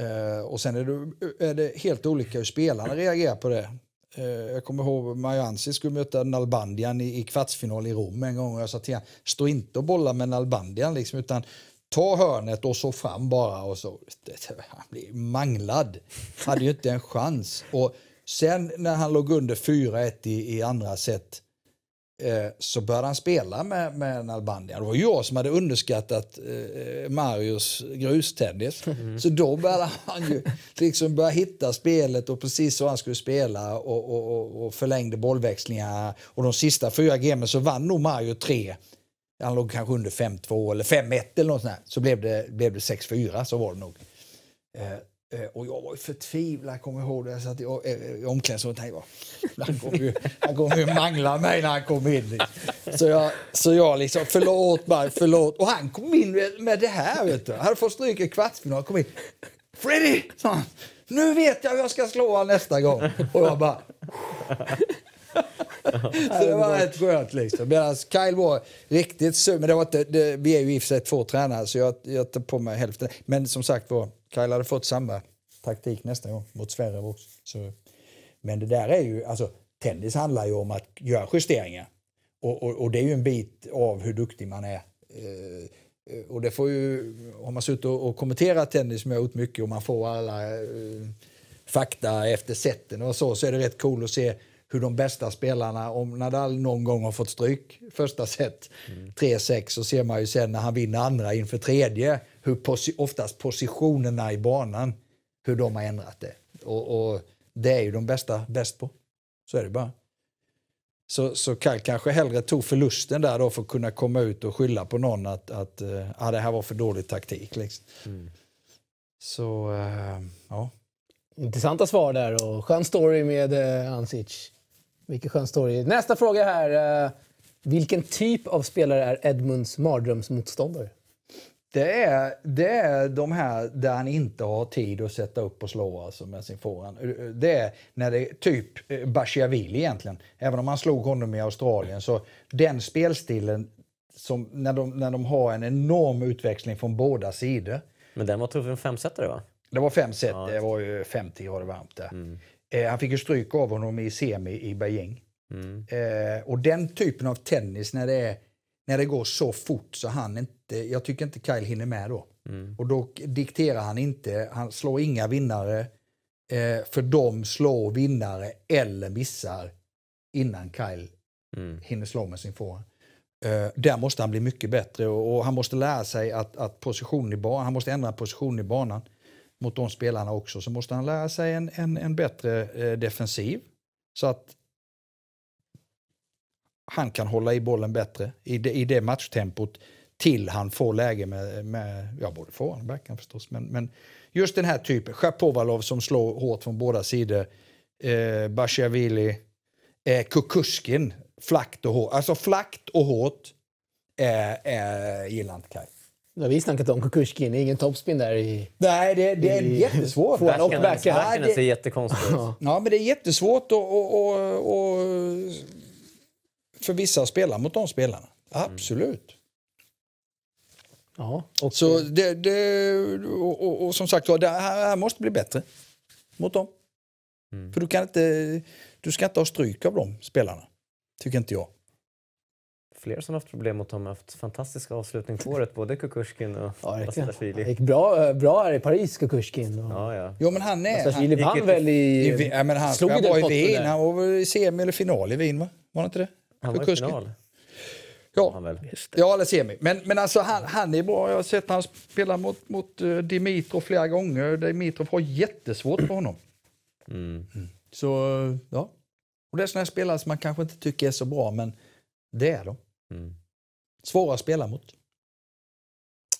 Uh, och sen är det, är det, helt olika hur spelarna reagerar på det. Uh, jag kommer ihåg Mariansi skulle möta Nalbandian i, i kvartsfinal i Rom en gång och jag sa till honom, stå inte och bolla med Nalbandian liksom, utan ta hörnet och så fram bara. Och så, [LAUGHS] han blev manglad, hade ju inte en chans. Och, Sen när han låg under 4-1 i, i, andra set eh, så började han spela med, med Albandia. Det var jag som hade underskattat eh, Marios grustennis. Mm. Så då började han ju liksom börja hitta spelet och precis hur han skulle spela och, och, och, och förlängde bollväxlingarna. Och de sista fyra gamen så vann nog Mario tre. Han låg kanske under 5-2 eller 5-1 eller något sånt här. Så blev det, blev det 6-4, så var det nog. Eh, Eh, och jag var förtvivlad, jag kommer ihåg det. Jag satt i eh, omklädningsrummet och tänkte han kommer ju, han kommer ju mangla mig när han kommer in. Så jag, så jag liksom, förlåt mig, förlåt. Och han kom in med det här, vet du. Han hade fått stryk i kvartsfinalen, kom in. Freddy, sa han, nu vet jag hur jag ska slå honom nästa gång. Och jag bara... så det var rätt skönt. Liksom. Medan Kyle var riktigt sur. Men det var inte, det, vi är ju i och för sig två tränare, så jag, jag tar på mig hälften. Men som sagt var Kyle hade fått samma taktik nästa gång mot Sverige också. Så, men det där är ju, alltså tennis handlar ju om att göra justeringar. Och, och, och det är ju en bit av hur duktig man är. Eh, och det får ju, har man suttit och, och kommenterat tennis som jag mycket och man får alla eh, fakta efter seten och så, så är det rätt cool att se hur de bästa spelarna, om Nadal någon gång har fått stryk första set, mm. 3-6, så ser man ju sen när han vinner andra inför tredje hur posi oftast positionerna i banan, hur de har ändrat det. Och, och, det är ju de bästa bäst på. Så är det bara. Så, så Kall kanske hellre tog förlusten där då för att kunna komma ut och skylla på någon att, att eh, ah, det här var för dålig taktik. Liksom. Mm. Så, äh, ja. Intressanta svar där och skön story med eh, Ansic. Vilken skön story. Nästa fråga här. Eh, vilken typ av spelare är Edmunds mardrömsmotståndare? Det är, det är de här där han inte har tid att sätta upp och slå alltså med sin forehand. Eh, eh, det är när det typ eh, Bashiavili egentligen. Även om han slog honom i Australien så den spelstilen som när de, när de har en enorm utväxling från båda sidor. Men den var tuff en femsetare va? Det var fem set. Ja. Det var ju 50 grader varmt där. Mm. Eh, han fick ju stryk av honom i semi i Beijing. Mm. Eh, och den typen av tennis när det är när det går så fort så han inte, jag tycker inte Kyle hinner med då. Mm. Och då dikterar han inte, han slår inga vinnare, eh, för de slår vinnare eller missar innan Kyle mm. hinner slå med sin forehand. Eh, där måste han bli mycket bättre och, och han måste lära sig att, att position i banan, han måste ändra position i banan mot de spelarna också. Så måste han lära sig en, en, en bättre eh, defensiv så att han kan hålla i bollen bättre i det, i det matchtempot till han får läge med, med ja både forehand och backhand förstås, men, men just den här typen, Shapovalov som slår hårt från båda sidor, eh, Bashiavili, eh, Kukuskin, flackt alltså och hårt. Alltså flackt och hårt eh, eh, gillar inte Kaj. Nu har vi snackat om Kukushkin, ingen toppspin där i... Nej, det, det är i... jättesvårt. Backhanden ser jättekonstig ut. Ja, men det är jättesvårt att för vissa att spela mot de spelarna. Absolut. Ja, och... Så det, det och, och, och, som sagt var, det här, måste bli bättre mot dem. Mm. För du, kan inte, du ska inte ha stryk av de spelarna, tycker inte jag. Fler som haft problem mot dem har haft fantastiska avslutning på året, både Kukushkin och ja, Basilashvili. Det gick bra, bra här i Paris, Kukushkin. Och... Ja, ja. Jo, men han är... Basilashvili vann väl i... i ja, men han slog han var i Wien, han var i semi eller final i Wien, va? Var det inte det? Han var i final. Ja, ja eller semi. Men, men alltså, han, han är bra. Jag har sett han spela mot, mot eh, Dimitrov flera gånger. Dimitrov har jättesvårt för honom. Mm. Mm. Så, ja. Och det är sådana spelare som man kanske inte tycker är så bra, men det är de. Mm. Svåra att spela mot.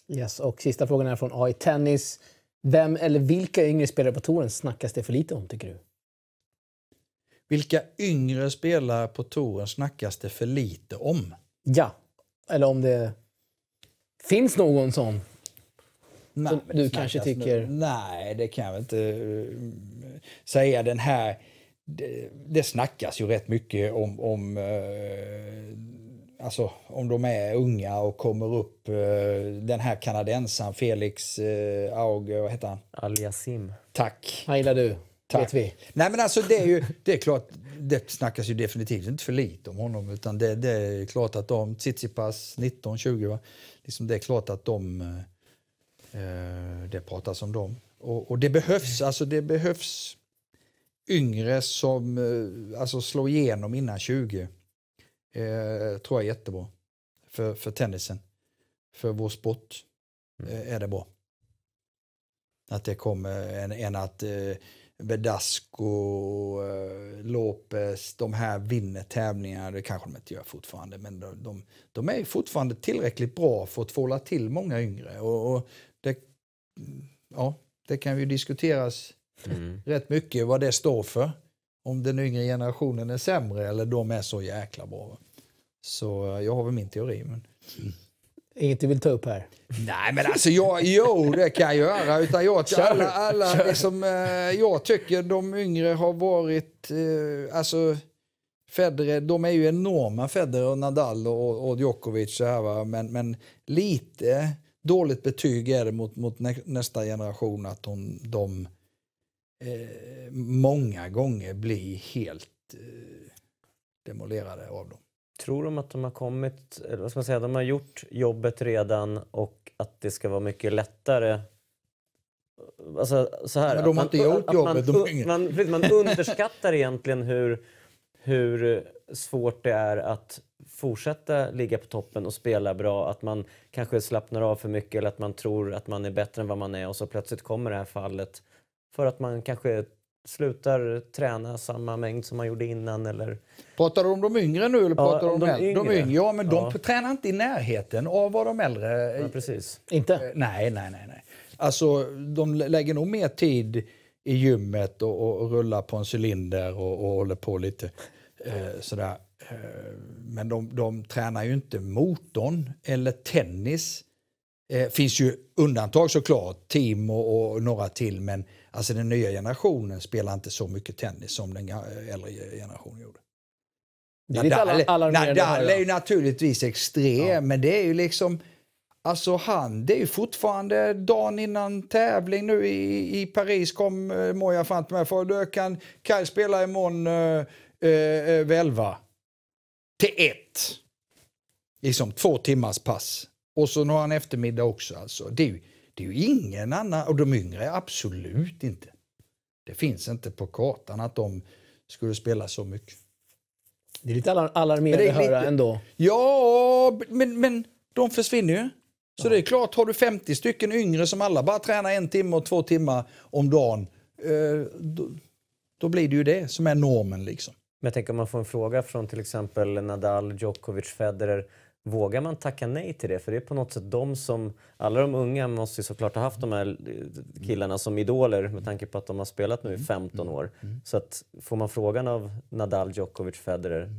Yes, och sista frågan är från AI Tennis. Vem eller vilka yngre spelare på touren snackas det för lite om, tycker du? Vilka yngre spelare på touren snackas det för lite om? Ja, eller om det finns någon sån. Nej, som du kanske tycker... Nu. Nej, det kan jag väl inte uh, säga. Den här... Det, det snackas ju rätt mycket om, om uh, alltså, om de är unga och kommer upp. Uh, den här kanadensaren Felix uh, Aug, vad heter han? Aliasim. Tack. Han gillar du. Tack. Vet vi. Nej, men alltså, det, är ju, det är klart, det snackas ju definitivt inte för lite om honom. Utan det, det är klart att de, Tsitsipas 19, 20, Liksom det är klart att de... Eh, det pratas om dem. Och, och, det behövs, alltså det behövs yngre som eh, alltså slår igenom innan 20. Eh, tror jag är jättebra. För, för tennisen. För vår sport mm. eh, är det bra. Att det kommer en, en att eh, Verdasco, eh, Lopez, de här vinner tävlingar. Det kanske de inte gör fortfarande, men de, de, de är fortfarande tillräckligt bra för att tvåla till många yngre. Och, och det, ja, det kan ju diskuteras mm. rätt mycket vad det står för. Om den yngre generationen är sämre eller de är så jäkla bra. Så eh, jag har väl min teori. Men... Mm. Inget du vill ta upp här? Nej, men alltså jag, jo, det kan jag göra. Utan jag, alla, alla liksom, eh, jag tycker de yngre har varit... Eh, alltså, Federer, de är ju enorma, Federer, och Nadal och, och Djokovic. Så här, va? Men, men lite dåligt betyg är det mot, mot nästa generation att de, de eh, många gånger blir helt eh, demolerade av dem tror de att de har kommit, eller vad ska man säga, de har gjort jobbet redan och att det ska vara mycket lättare Alltså, så här, Men de har inte man, gjort jobbet. Man, de... man, man underskattar egentligen hur, hur svårt det är att fortsätta ligga på toppen och spela bra. Att man kanske slappnar av för mycket eller att man tror att man är bättre än vad man är och så plötsligt kommer det här fallet för att man kanske slutar träna samma mängd som man gjorde innan? Eller... Pratar du om de yngre nu? Eller pratar om de, de, yngre. de yngre? Ja, men ja. de tränar inte i närheten av vad de äldre... Eh, ja, precis. Inte? Eh, nej, nej, nej. nej. Alltså, de lägger nog mer tid i gymmet och, och, rullar på en cylinder och, och håller på lite eh, sådär. Eh, men de, de tränar ju inte motorn eller tennis det eh, finns ju undantag såklart, Tim och, och, några till, men alltså den nya generationen spelar inte så mycket tennis som den äldre generationen gjorde. Nadal, Nadal är ju naturligtvis extrem, ja. men det är ju liksom... Alltså han, det är ju fortfarande dagen innan tävling nu i, i Paris kom eh, Moja fram till mig för då kan Kaj spela imorgon eh, eh, eh vid 11 till 1. Liksom två timmars pass. Och så har han eftermiddag också. Alltså. Det, är ju, det är ju ingen annan, och de yngre absolut inte. Det finns inte på kartan att de skulle spela så mycket. Det är lite alarmerande att höra ändå. Ja, men, men de försvinner ju. Så ja. det är klart, har du 50 stycken yngre som alla bara tränar en timme och två timmar om dagen, eh, då, då blir det ju det som är normen. Liksom. Men jag tänker om man får en fråga från till exempel Nadal, Djokovic, Federer Vågar man tacka nej till det? För det är på något sätt de som... Alla de unga måste ju såklart ha haft de här eh, killarna som idoler med tanke på att de har spelat nu i 15 mm. mm. år. Mm. Så att får man frågan av Nadal, Djokovic, Federer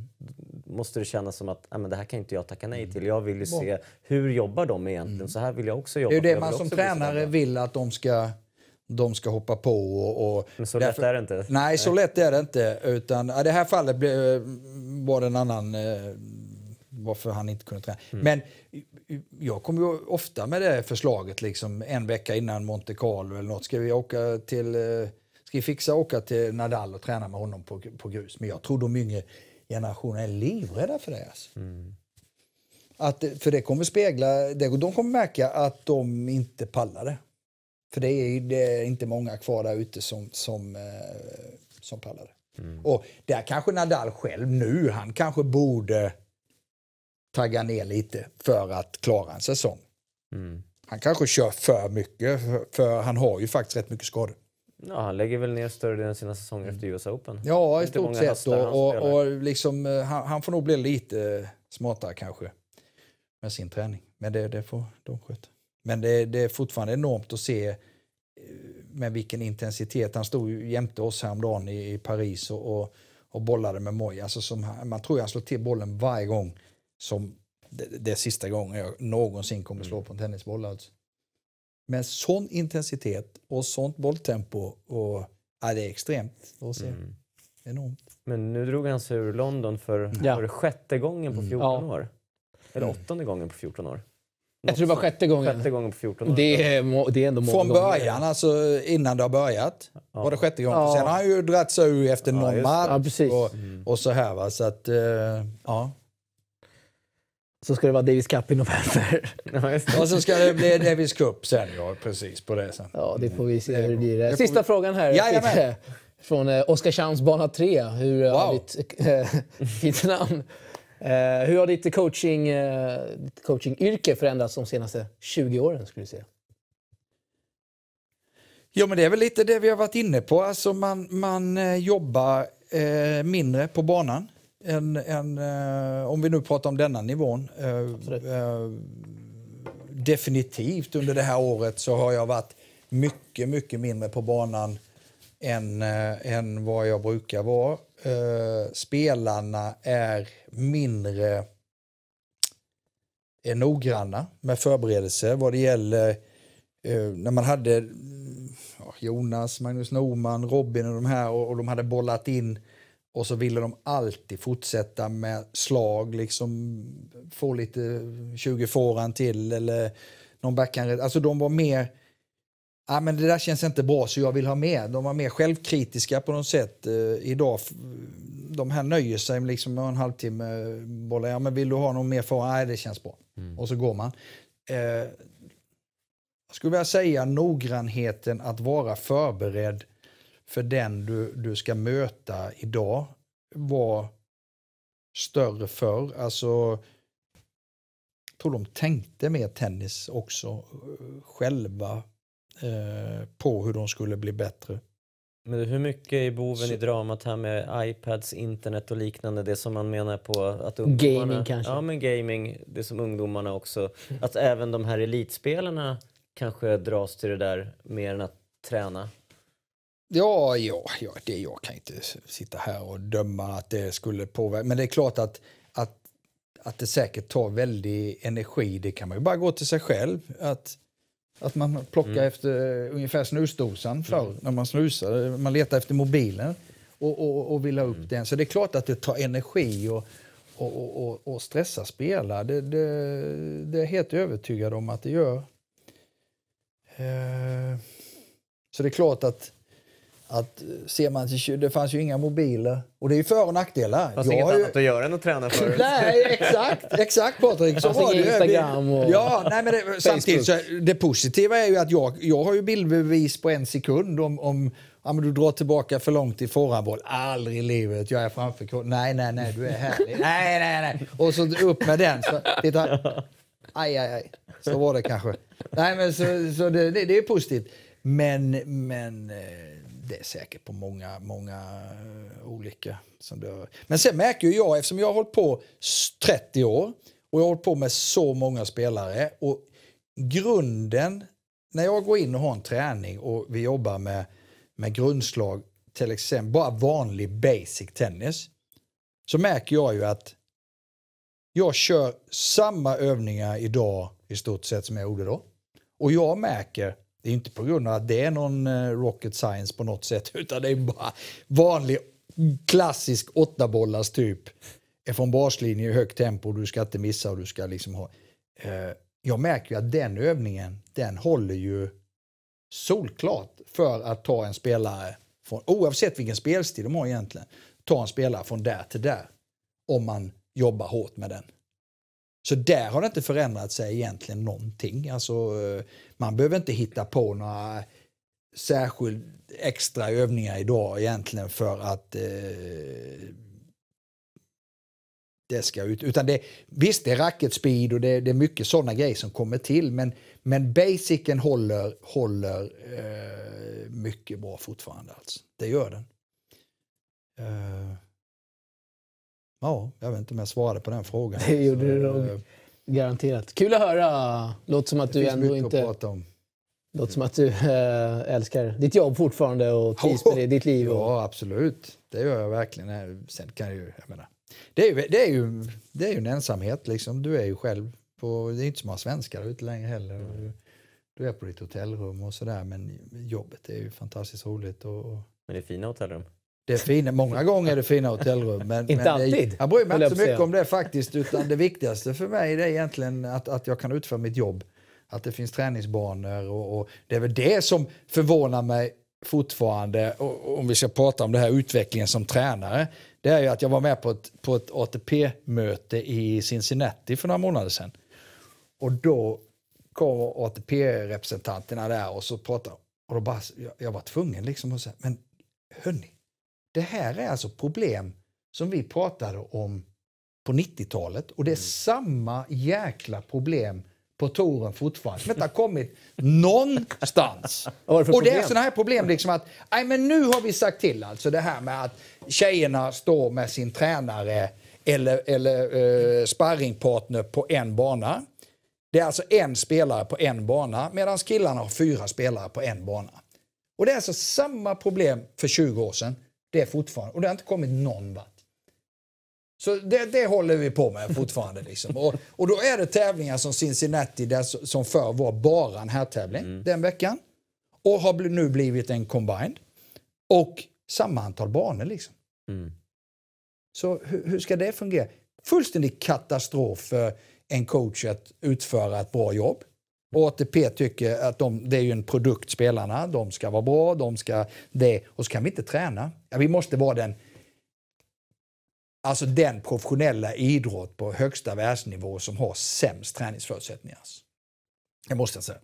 måste det kännas som att men det här kan inte jag tacka nej till. Jag vill ju se hur jobbar de egentligen? Så här vill jag också jobba. Det är ju det man som tränare vill att de ska de ska hoppa på. Och, och Men så lätt därför, är det inte. Nej, så lätt är det inte. Utan, I det här fallet eh, var det en annan eh, varför han inte kunde träna. Mm. Men jag kommer ju ofta med det förslaget, liksom, en vecka innan Monte Carlo eller något. Ska vi åka till... Eh, ska vi fixa åka till Nadal och träna med honom på, på grus? Men jag tror de yngre generationerna är livrädda för det. Alltså. Mm. Att, för det kommer spegla... De kommer märka att de inte pallar det. För det är, det är inte många kvar där ute som, som, eh, som pallar det. Mm. Och där kanske Nadal själv nu, han kanske borde tagga ner lite för att klara en säsong. Mm. Han kanske kör för mycket, för han har ju faktiskt rätt mycket skador. Ja, han lägger väl ner större delen av sina säsonger efter mm. US Open. Ja, i stort sett. Och, och, och liksom, eh, han, han, får nog bli lite smartare kanske med sin träning. Men det, det får de sköta. Men det, det, är fortfarande enormt att se eh, med vilken intensitet. Han stod ju jämte oss häromdagen i, i Paris och, och, och bollade med Moj. Alltså man tror ju han slår till bollen varje gång som det, det är sista gången jag någonsin kommer slå mm. på en tennisboll. Alltså. Men sån intensitet och sånt bolltempo. Och, ja, det är extremt att se. Mm. Enormt. Men nu drog han sig ur London för ja. var det sjätte gången på 14 mm. år. Eller mm. åttonde gången på 14 år. Något jag tror det var sjätte gången. Sjätte gången på 14 år. Det är, det är ändå många Från början, gånger. alltså innan det har börjat, ja. var det sjätte gången. Ja. Sen har han ju dragit sig ur efter ja, någon match. Ja, och, mm. och, så här va. Så att, uh, ja så ska det vara Davis Cup i november. [LAUGHS] och så ska det bli Davis Cup sen, ja. Precis, på det sen. Ja, det får vi se hur det blir. Sista vi... frågan här. Jajamän. Från eh, Oskarshamns bana 3. Hur wow. har ditt, äh, [LAUGHS] ditt namn... Äh, hur har ditt coaching, äh, coachingyrke förändrats de senaste 20 åren? skulle du säga? Ja, men det är väl lite det vi har varit inne på. Alltså man, man jobbar mindre på banan en, en eh, om vi nu pratar om denna nivån. Eh, eh, definitivt under det här året så har jag varit mycket, mycket mindre på banan än, eh, än vad jag brukar vara. spelarna är mindre är noggranna med förberedelser vad det gäller när man hade Jonas, Magnus Norman, Robin och de här och, de hade bollat in och så ville de alltid fortsätta med slag, liksom få lite 20 foran till eller någon backhand. Alltså de var mer, ah, men det där känns inte bra så jag vill ha mer. De var mer självkritiska på något sätt eh, idag. De här nöjer sig liksom med en halvtimme bollar. Ja men vill du ha någon mer fara? Nej det känns bra. Mm. Och så går man. Eh, jag skulle vilja säga noggrannheten att vara förberedd för den du, du ska möta idag var större förr. Alltså, jag tror de tänkte mer tennis också eh, själva eh, på hur de skulle bli bättre. Men hur mycket är boven så. i dramat här med iPads, internet och liknande? Det som man menar på att ungdomarna... Gaming kanske? Ja, men gaming. Det som ungdomarna också... Mm. Att även de här elitspelarna kanske dras till det där mer än att träna? Ja, ja, ja det, jag kan inte sitta här och döma att det skulle påverka. Men det är klart att, att, att det säkert tar väldig energi. Det kan man ju bara gå till sig själv. Att, att man plockar mm. efter ungefär snusdosan förr mm. när man snusade. Man letar efter mobilen och, och, och vill ha upp mm. den. Så det är klart att det tar energi och, och, och, och stressa spela. Det, det, det är jag helt övertygad om att det gör. Eh, så det är klart att att eh, ser man till, det fanns ju inga mobiler. Och det är ju för och nackdelar. Fast jag inget annat ju... att göra än att träna [LAUGHS] förut. nej, exakt, exakt Patrik. Så var det Instagram och ja, nej, men det, samtidigt så, det positiva är ju att jag, jag har ju bildbevis på en sekund om, om ja, men du drar tillbaka för långt i forehandboll... Aldrig i livet, jag är framför Nej, nej, nej, du är härlig. [LAUGHS] nej, nej, nej. Och så upp med den. Så, titta. Aj, aj, aj. Så var det kanske. Nej, men så, så det, det, det är positivt. Men, men... Eh det är säkert på många, många eh, olika. Som det Men sen märker ju jag, eftersom jag har hållit på 30 år och jag har hållit på med så många spelare och grunden när jag går in och har en träning och vi jobbar med, med grundslag, till exempel bara vanlig basic tennis, så märker jag ju att jag kör samma övningar idag i stort sett som jag gjorde då. Och jag märker det är inte på grund av att det är någon eh, rocket science på något sätt [LAUGHS] utan det är bara vanlig klassisk åttabollars typ. Från baslinje i högt tempo, du ska inte missa och du ska liksom ha. Eh, jag märker ju att den övningen, den håller ju solklart för att ta en spelare från, oavsett vilken spelstil de har egentligen, ta en spelare från där till där. Om man jobbar hårt med den. Så där har det inte förändrat sig egentligen någonting. Alltså, eh, man behöver inte hitta på några särskilt extra övningar idag egentligen för att eh, det ska ut. Utan det, visst, det är racket speed och det, det är mycket sådana grejer som kommer till. Men, men basicen håller, håller eh, mycket bra fortfarande. Alltså. Det gör den. Eh. Ja, jag vet inte om jag svarade på den frågan. Det gjorde du nog. Eh, garanterat. Kul att höra. Låter som att det du ändå inte... Det prata om. Låter som att du eh, älskar ditt jobb fortfarande och trivs med det i ditt liv. Och... Ja, absolut. Det gör jag verkligen. Eh, sen kan jag ju... Jag menar, det, är ju, det, är ju, det är ju en ensamhet. Liksom. Du är ju själv. På, det är inte så många svenskar ute längre heller. Mm. Du är på ditt hotellrum och sådär. Men jobbet är ju fantastiskt roligt. Och... Men det är fina hotellrum. Det är fina, många gånger är det fina hotellrum. Men, [LAUGHS] inte men alltid. Det, jag bryr mig inte så mycket om det faktiskt. Utan det viktigaste för mig är egentligen att, att jag kan utföra mitt jobb. Att det finns träningsbanor och, och det är väl det som förvånar mig fortfarande, om vi ska prata om det här utvecklingen som tränare, det är ju att jag var med på ett, på ett ATP-möte i Cincinnati för några månader sedan. Och då kom ATP-representanterna där och så pratade och då bara, jag, jag var tvungen liksom att säga, men hörni, det här är alltså problem som vi pratade om på 90-talet och det är mm. samma jäkla problem på touren fortfarande. Som inte har kommit någonstans. [LAUGHS] och det är sådana här problem liksom att, nej men nu har vi sagt till alltså det här med att tjejerna står med sin tränare eller, eller uh, sparringpartner på en bana. Det är alltså en spelare på en bana medan killarna har fyra spelare på en bana. Och det är alltså samma problem för 20 år sedan det fortfarande, och det har inte kommit någon vart. Så det, det, håller vi på med fortfarande. [LAUGHS] Liksom. Och, och, då är det tävlingar som Cincinnati, där, som förr var bara en herrtävling mm. den veckan. Och har nu blivit en combined. Och samma antal banor liksom. Mm. Så hur, hur, ska det fungera? Fullständig katastrof för en coach att utföra ett bra jobb. ATP tycker att de, det är ju en produkt, spelarna. De ska vara bra, de ska det. Och så kan vi inte träna. Ja, vi måste vara den, alltså den professionella idrott på högsta världsnivå som har sämst träningsförutsättningar. Det måste jag säga.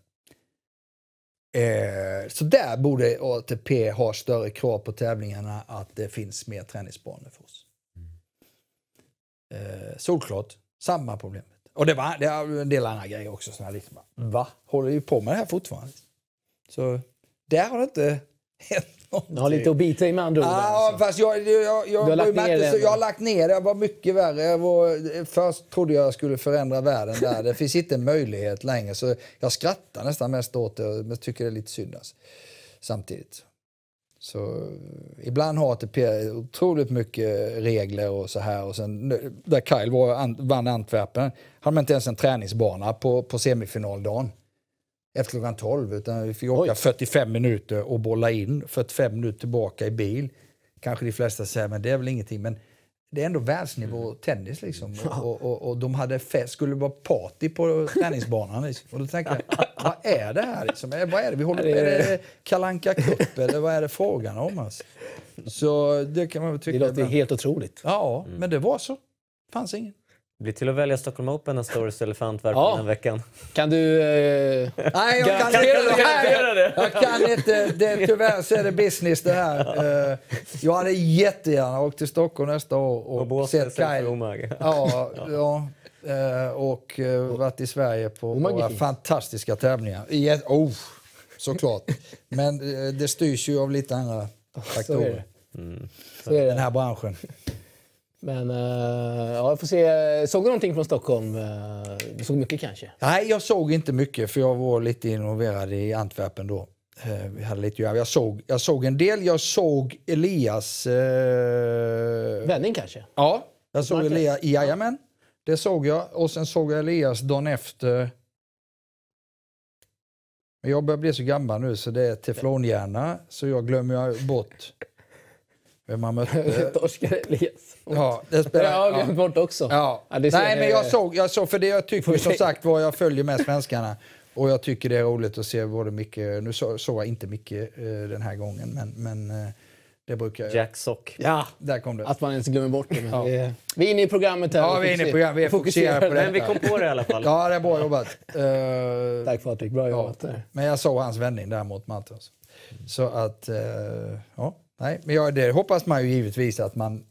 Eh, så där borde ATP ha större krav på tävlingarna att det finns mer träningsbanor för oss. Mm. Eh, solklart, samma problem. Och det var, det var en del andra grejer också. Såna liksom, va? Håller ju på med det här fortfarande? Så där har det inte hänt någonting. Du har lite att bita i med andra ord. Ja, alltså. fast jag, jag, jag, jag, har lagt ner så, jag har lagt ner det. Jag var mycket värre. Jag var, först trodde jag skulle förändra världen där. Det finns inte möjlighet längre. Så jag skrattar nästan mest åt det. Jag tycker det är lite synd alltså. Samtidigt. Så eh, ibland har ATP otroligt mycket regler och så här. Och sen, där Kyle var, vann Antwerpen hade man inte ens en träningsbana på, på semifinaldagen efter klockan 12. Utan vi fick åka Oj. 45 minuter och bolla in, 45 minuter tillbaka i bil. Kanske de flesta säger men det är väl ingenting. Men det är ändå världsnivå mm. tennis liksom. Mm. Och, och, och de hade fest, skulle vara party på träningsbanan. Liksom. Och då tänkte jag, vad är det här liksom? Vad är det vi håller på Är det Kalanka Cup eller vad är det frågan om? Alltså? Så det kan man väl tycka. Det låter helt otroligt. Ja, mm. men det var så. Fanns ingen blir till att välja Stockholm Open nästa år istället ja. den veckan. Kan du... Eh... Nej, jag kan, kan, inte, jag, kan det. jag kan inte. Det, tyvärr så är det business det här. Ja. Eh, jag hade jättegärna åkt till Stockholm nästa år och, sett Kyle. Ja, ja. Uh, och eh, varit i Sverige på våra fantastiska tävlingar. oh, såklart. Men det styrs ju av lite andra faktorer. Så är det. Mm. Så är det. Den här branschen. Men uh, ja, jag får se. Såg du någonting från Stockholm? Uh, du såg mycket kanske? Nej, jag såg inte mycket för jag var lite involverad i Antwerpen då. Uh, vi hade lite jag såg, jag såg en del. Jag såg Elias... Uh... Vändning kanske? Ja, jag såg Marcus. Elias. Jajamän, det såg jag. Och sen såg jag Elias dagen efter. Jag börjar bli så gammal nu så det är teflonhjärna så jag glömmer bort vem man mötte. [LAUGHS] Torskar Elias. Ja, det spelar, har jag glömt bort också. Ja. ja Nej, men jag, såg, jag såg, för det jag tycker, som sagt var, jag följer med svenskarna. Och jag tycker det är roligt att se både Micke, nu såg jag inte Micke eh, den här gången, men, men eh, det brukar jag. Jack Sock. Ja, där kom det. att man ens glömmer bort det. ja. vi, är, inne i programmet här. Ja, vi är inne i programmet. Vi är fokuserade på det. Men vi kom på det i alla fall. ja, det är bra jobbat. Uh, Tack Patrik, bra jobbat. Ja. Men jag såg hans vändning där mot Maltas. Så att, uh, ja. Nej, men jag, det hoppas man ju givetvis att man,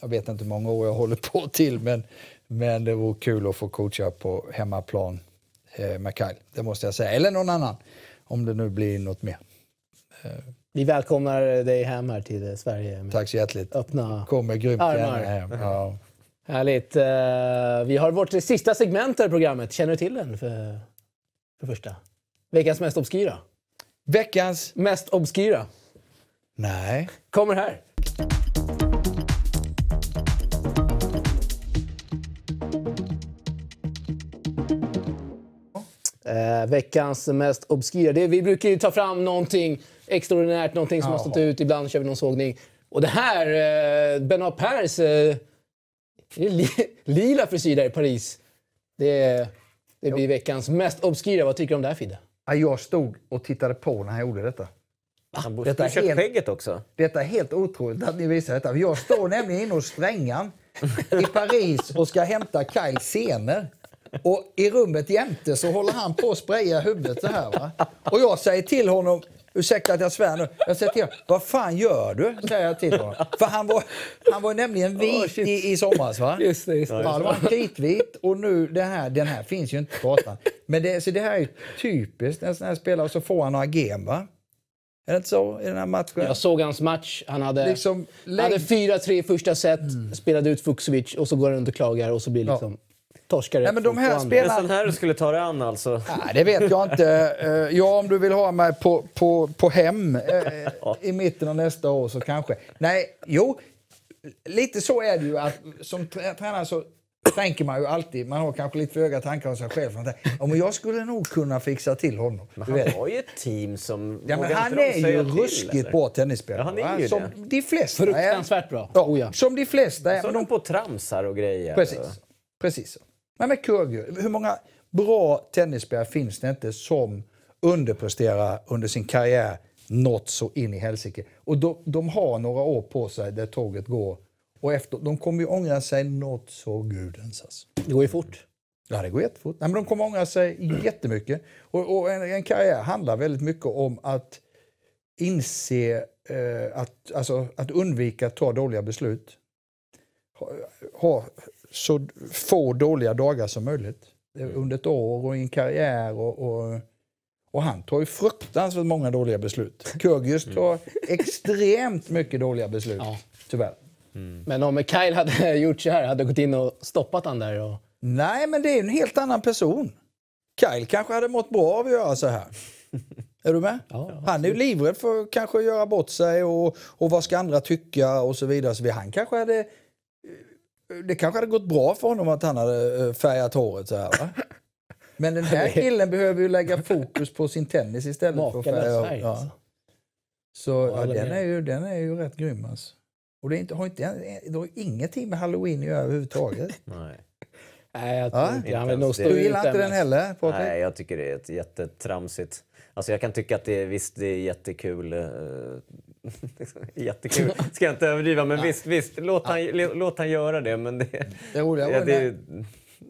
jag vet inte hur många år jag håller på till, men, men det vore kul att få coacha på hemmaplan eh, med Kyle, det måste jag säga. Eller någon annan, om det nu blir något mer. Eh. Vi välkomnar dig hem här till Sverige. Tack så hjärtligt. Öppna Kommer grymt armar. Hem. Ja. Härligt. Eh, vi har vårt sista segment här i programmet. Känner du till den? För, för första? Veckans mest obskyra. Veckans? Mest obskyra. Nej. Kommer här. Eh, veckans mest obskyra. vi brukar ju ta fram någonting extraordinärt, någonting som Jaha. har stått ut. Ibland kör vi någon sågning. Och det här, eh, Benoit Pers eh, li, [LAUGHS] lila frisyr där i Paris. Det, det blir veckans mest obskyra. Vad tycker du om det här Fidde? jag stod och tittade på när han gjorde detta. Han borde ha köpt skägget också. Detta är helt otroligt att ni visar detta. Jag står nämligen inne hos Strängan i Paris och ska hämta Kyle senare. Och i rummet jämte så håller han på att spraya huvudet så här. Va? Och jag säger till honom, ursäkta att jag svär nu, jag säger till honom, vad fan gör du? Säger jag till honom. För han var, han var nämligen vit oh, i, i somras va? Just det, just det. Ja, det var kritvit och nu det här, den här finns ju inte på gatan. Men det, så det här är typiskt en sån här spelare, så får han några gem va? Är det inte så? I den här matchen? Jag såg hans match. Han hade, 4-3 liksom i första set, mm. spelade ut Vukcevic och så går han runt och klagar och så blir liksom... Ja. Torskar Nej, men de här spelarna... Nästan här du skulle ta dig an alltså? Nej, det vet jag inte. Eh, ja, om du vill ha mig på, på, på hem eh, [LAUGHS] i mitten av nästa år så kanske. Nej, jo, lite så är det ju att som tränare så tänker man ju alltid, man har kanske lite för höga tankar om sig själv. Om jag skulle nog kunna fixa till honom. Men han har ju ett team som ja, men Han är ju ruskigt till, alltså. bra tennisspelare. Ja, han är ju som det. de flesta Fruktansvärt bra. Ja, oh ja. Som de flesta är. Som de på tramsar och grejer. Precis. Precis. Men med Kyrgios, hur många bra tennisspelare finns det inte som underpresterar under sin karriär något så in i helsike? Och de, de har några år på sig där tåget går och efter, de kommer ju ångra sig något så gudens. Alltså. Det går ju fort. Ja, det går jättefort. Nej, men de kommer ångra sig jättemycket. Och, och en, en karriär handlar väldigt mycket om att inse eh, att, alltså, att undvika att ta dåliga beslut. Ha, ha så få dåliga dagar som möjligt eh, mm. under ett år och i en karriär. och, och och han tar ju fruktansvärt många dåliga beslut. [LAUGHS] Kyrgios mm. tar extremt mycket dåliga beslut, ja. tyvärr. Mm. Men om Kyle hade [LAUGHS] gjort så här, hade gått in och stoppat han där? Och... Nej, men det är en helt annan person. Kyle kanske hade mått bra av att göra så här. [LAUGHS] Är du med? Ja, han är ju livrädd för att kanske göra bort sig och, och vad ska andra tycka och så vidare. Så han kanske hade, det kanske hade gått bra för honom att han hade eh, färgat håret så här. Va? [LAUGHS] Men den här killen behöver ju lägga fokus på sin tennis istället. Makalös för att färga. Ja. Alltså. Så ja, den, är ju, den är ju rätt grym alltså. Och det har, inte, det har ingenting med halloween att göra överhuvudtaget. [LAUGHS] Nej. Nej, jag tror ja? inte. du gillar inte den heller, Patrik? Nej, jag tycker det är ett jättetramsigt... Alltså jag kan tycka att det är, visst, det är jättekul. Eh, [LAUGHS] jättekul, ska jag inte överdriva. Men visst, visst låt, han, låt han göra det. Men det, det, roliga var det,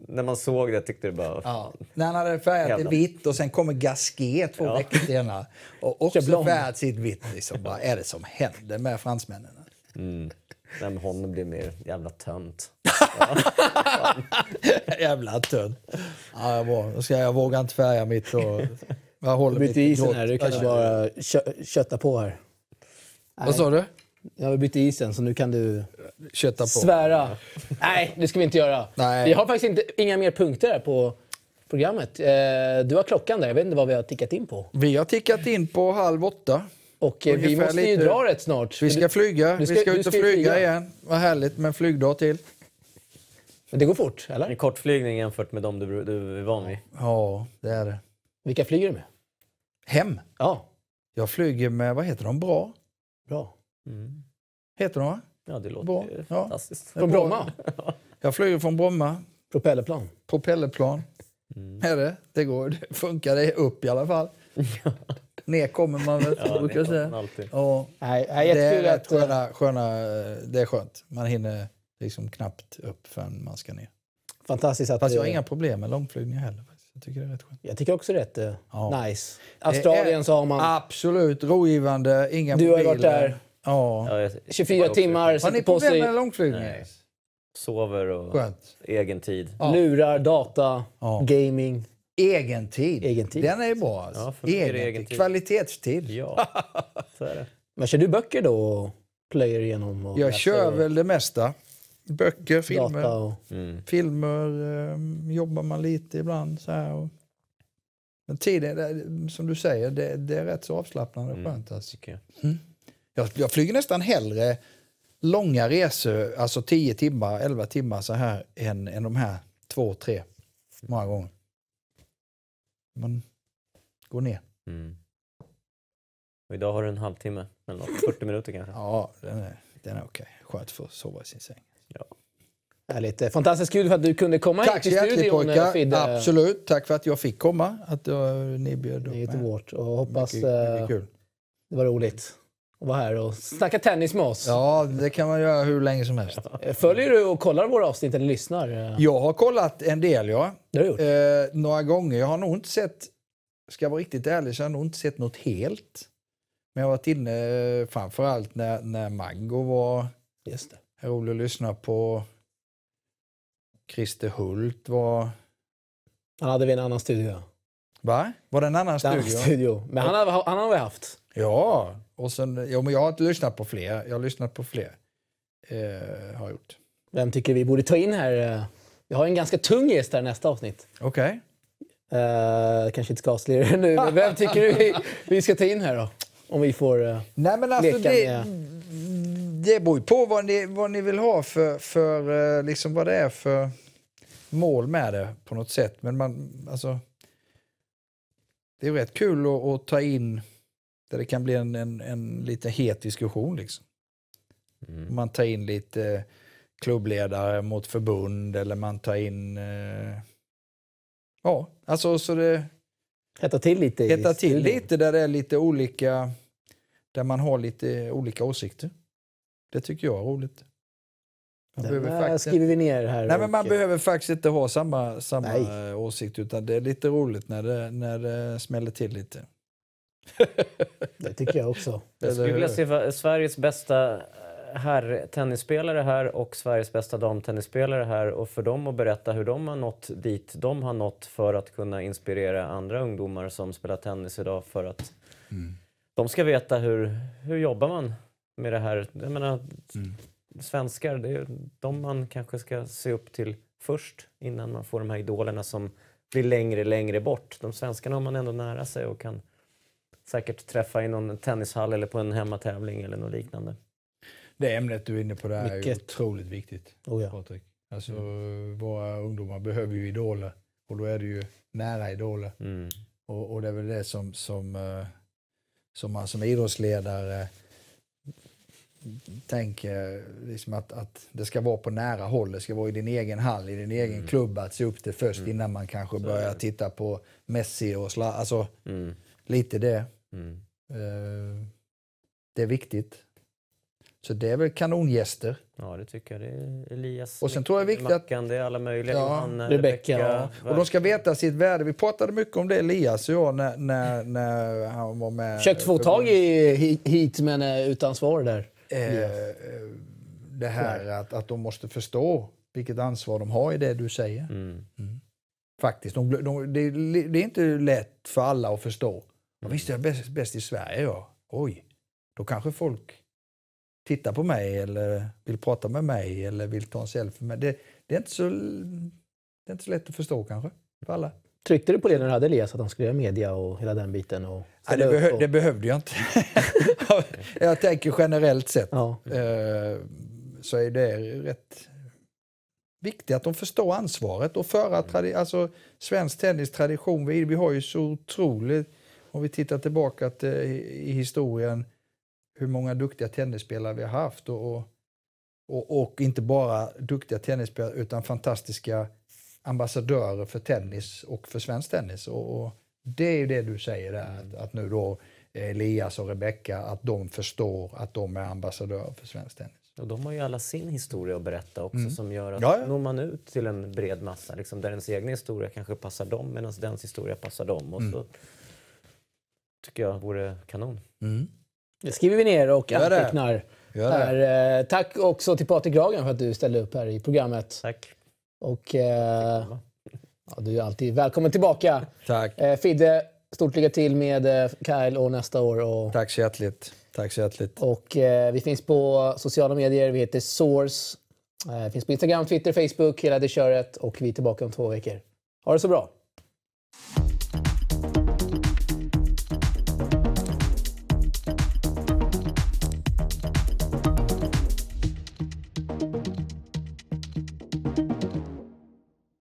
när man såg det tyckte det bara... Ja. När han hade färgat det vitt och sen kommer Gasquet två ja. veckor senare och också färgat sitt vitt. Liksom, vad är det som händer med fransmännen? Mm. Men hon blir mer jävla tönt. [LAUGHS] jävla tönt. Ja, jag, vågar, ska, jag vågar inte färga mitt. Och, jag håller mitt isen här. Du kan bara kö kötta på här. Nej. Vad sa du? Jag har bytt isen, så nu kan du Kötta på. svära. Nej, det ska vi inte göra. Nej. Vi har faktiskt inte, inga mer punkter på programmet. Eh, du har klockan där. Jag vet inte vad vi har tickat in på. Vi har tickat in på halv åtta. Och eh, vi måste ju dra rätt snart. Vi ska flyga, ska, vi ska ut och flyga, flyga, igen. Vad härligt med en flygdag till. Men det går fort, eller? En kortflygning jämfört med de du, du är van vid. Ja, det är det. Vilka flyger du med? Hem? Ja. Jag flyger med, vad heter de, Bra? Bra. Mm. Heter de va? Ja, det låter bra. ju fantastiskt. Ja. Från Bromma? [LAUGHS] jag flyger från Bromma. Propellerplan? Propellerplan. Mm. Är det? Det, går, det funkar det upp i alla fall. [LAUGHS] ner kommer man väl, ja, brukar jag säga. det är skönt. Man hinner liksom knappt upp förrän man ska ner. Fantastiskt att Fast jag har inga problem med långflygningar heller. Jag tycker det är rätt skönt. Jag tycker också rätt eh, ja. nice. Australien så har man... Absolut, rogivande, inga Du mobiler. har varit där. Ja. 24 timmar, Har ni problem med långflygningar? Sover och Skönt. egen tid. Ja. Lurar, data, ja. gaming. Egentid. Egentid. Den är bra. Alltså. Ja, för mig egentid. Är Kvalitetstid. Ja, [LAUGHS] så är det. Men kör du böcker då och igenom? Och jag kör väl det mesta. Böcker, filmer. Och... Mm. Filmer um, jobbar man lite ibland. Så här. Och... Men tiden, som du säger, det, det är rätt så avslappnande och mm, skönt. Alltså. Mm. Jag, jag, flyger nästan hellre långa resor, alltså 10 timmar, 11 timmar så här, än, än de här två, tre. Många gånger man går ner. Mm. Och idag har du en halvtimme, eller 40 minuter kanske? Ja, den är, den är okej. Skönt för att sova i sin säng. Ja. Härligt. Fantastiskt kul för att du kunde komma Tack hit till studion Tack så hjärtligt pojkar. Eh, Absolut. Tack för att jag fick komma. Att uh, ni bjöd upp mig. Det är vårt och hoppas mycket, mycket eh, kul. det var roligt och vara här och snacka tennis med oss. Ja, det kan man göra hur länge som helst. Följer du och kollar våra avsnitt eller lyssnar? Jag har kollat en del, ja. Det har gjort. Eh, några gånger. Jag har nog inte sett, ska jag vara riktigt ärlig, så har jag nog inte sett något helt. Men jag har varit inne eh, framförallt när, när Mango var Just det. här. Rolig att lyssna på. Christer Hult var... Han hade vi en annan studio. Va? Var det en annan den studio? studio. Men han har vi haft. Ja, och sen, jo, men jag har inte lyssnat på fler. Jag har lyssnat på fler. Eh, har gjort. Vem tycker vi borde ta in här? Vi har en ganska tung gäst här nästa avsnitt. Okej. Okay. Uh, eh, kanske inte ska avslöja [LAUGHS] det nu, men vem tycker du vi, vi ska ta in här då? Om vi får uh, Nej, men alltså leka det, med... Det beror ju på vad ni, vad ni vill ha för, för eh, liksom vad det är för mål med det på något sätt. Men man, alltså, det är rätt kul att, att ta in där det kan bli en, en, en lite het diskussion. Liksom. Mm. Man tar in lite klubbledare mot förbund eller man tar in... Eh, ja, alltså så det... Hetta till lite? Hetta till lite där det är lite olika... Där man har lite olika åsikter. Det tycker jag är roligt. Det faktiskt, skriver vi ner här. Nej, men man behöver faktiskt inte ha samma, samma åsikt utan det är lite roligt när det, när det smäller till lite. Det tycker jag också. Jag skulle vilja se Sveriges bästa eh, herrtennisspelare här och Sveriges bästa damtennisspelare här och för dem att berätta hur de har nått dit de har nått för att kunna inspirera andra ungdomar som spelar tennis idag för att mm. de ska veta hur, hur jobbar man med det här. Jag menar, mm. svenskar, det är de man kanske ska se upp till först innan man får de här idolerna som blir längre, längre bort. De svenskarna har man ändå nära sig och kan säkert träffa i någon tennishall eller på en hemmatävling eller något liknande. Det ämnet du är inne på där Mycket. är otroligt viktigt, oh ja. Patrik. Alltså, mm. Våra ungdomar behöver ju idoler och då är det ju nära idoler. Mm. Och, och det är väl det som, som, eh, som man som idrottsledare tänker liksom att, att det ska vara på nära håll. Det ska vara i din egen hall, i din egen mm. klubb att se upp till först mm. innan man kanske Så börjar titta på Messi och Zlatan. Alltså, mm. lite det. Mm. Eh, det är viktigt. Så det är väl kanongäster. Ja, det tycker jag. Det är Elias, och sen tror jag viktigt Mackan, det är alla möjliga. Ja, Johanna, Rebecka. Rebecka Och de ska veta sitt värde. Vi pratade mycket om det, Elias och jag, när, när, när han var med. Försökt få tag i hit, men eh, utan svar där. Eh, eh det här att, att de måste förstå vilket ansvar de har i det du säger. Mm. Mm. Faktiskt. De, de, det, det är inte lätt för alla att förstå. Ja, visst är jag bäst, bäst i Sverige, ja. Oj, då kanske folk tittar på mig eller vill prata med mig eller vill ta en selfie. Men det, det, är, inte så, det är inte så lätt att förstå kanske, för alla. Tryckte du på det när du hade Elias, att han skulle göra media och hela den biten? Och ja, det, behö och... det, behövde jag inte. [LAUGHS] jag tänker generellt sett ja. Eh, så är det rätt viktigt att de förstår ansvaret och föra alltså, svensk tennis tradition. Vi, vi har ju så otroligt om vi tittar tillbaka till, eh, i historien hur många duktiga tennisspelare vi har haft och, och, och inte bara duktiga tennisspelare utan fantastiska ambassadörer för tennis och för svensk tennis. Och, och det är ju det du säger där, att, att nu då eh, Elias och Rebecka, att de förstår att de är ambassadörer för svensk tennis. Och de har ju alla sin historia att berätta också mm. som gör att ja, ja. når man ut till en bred massa liksom, där ens egen historia kanske passar dem medan dens historia passar dem. Och mm. så tycker jag vore kanon. Mm. Det skriver vi ner och Gör det. antecknar. Gör det. Eh, tack också till Patrik Ragen för att du ställde upp här i programmet. Tack. Och eh, ja, du är alltid välkommen tillbaka. Tack. Eh, Fidde, stort lycka till med eh, Kyle och nästa år. Och, Tack så hjärtligt. Tack så hjärtligt. Och eh, vi finns på sociala medier. Vi heter Source. Eh, finns på Instagram, Twitter, Facebook, hela det köret. Och vi är tillbaka om två veckor. Ha det så bra!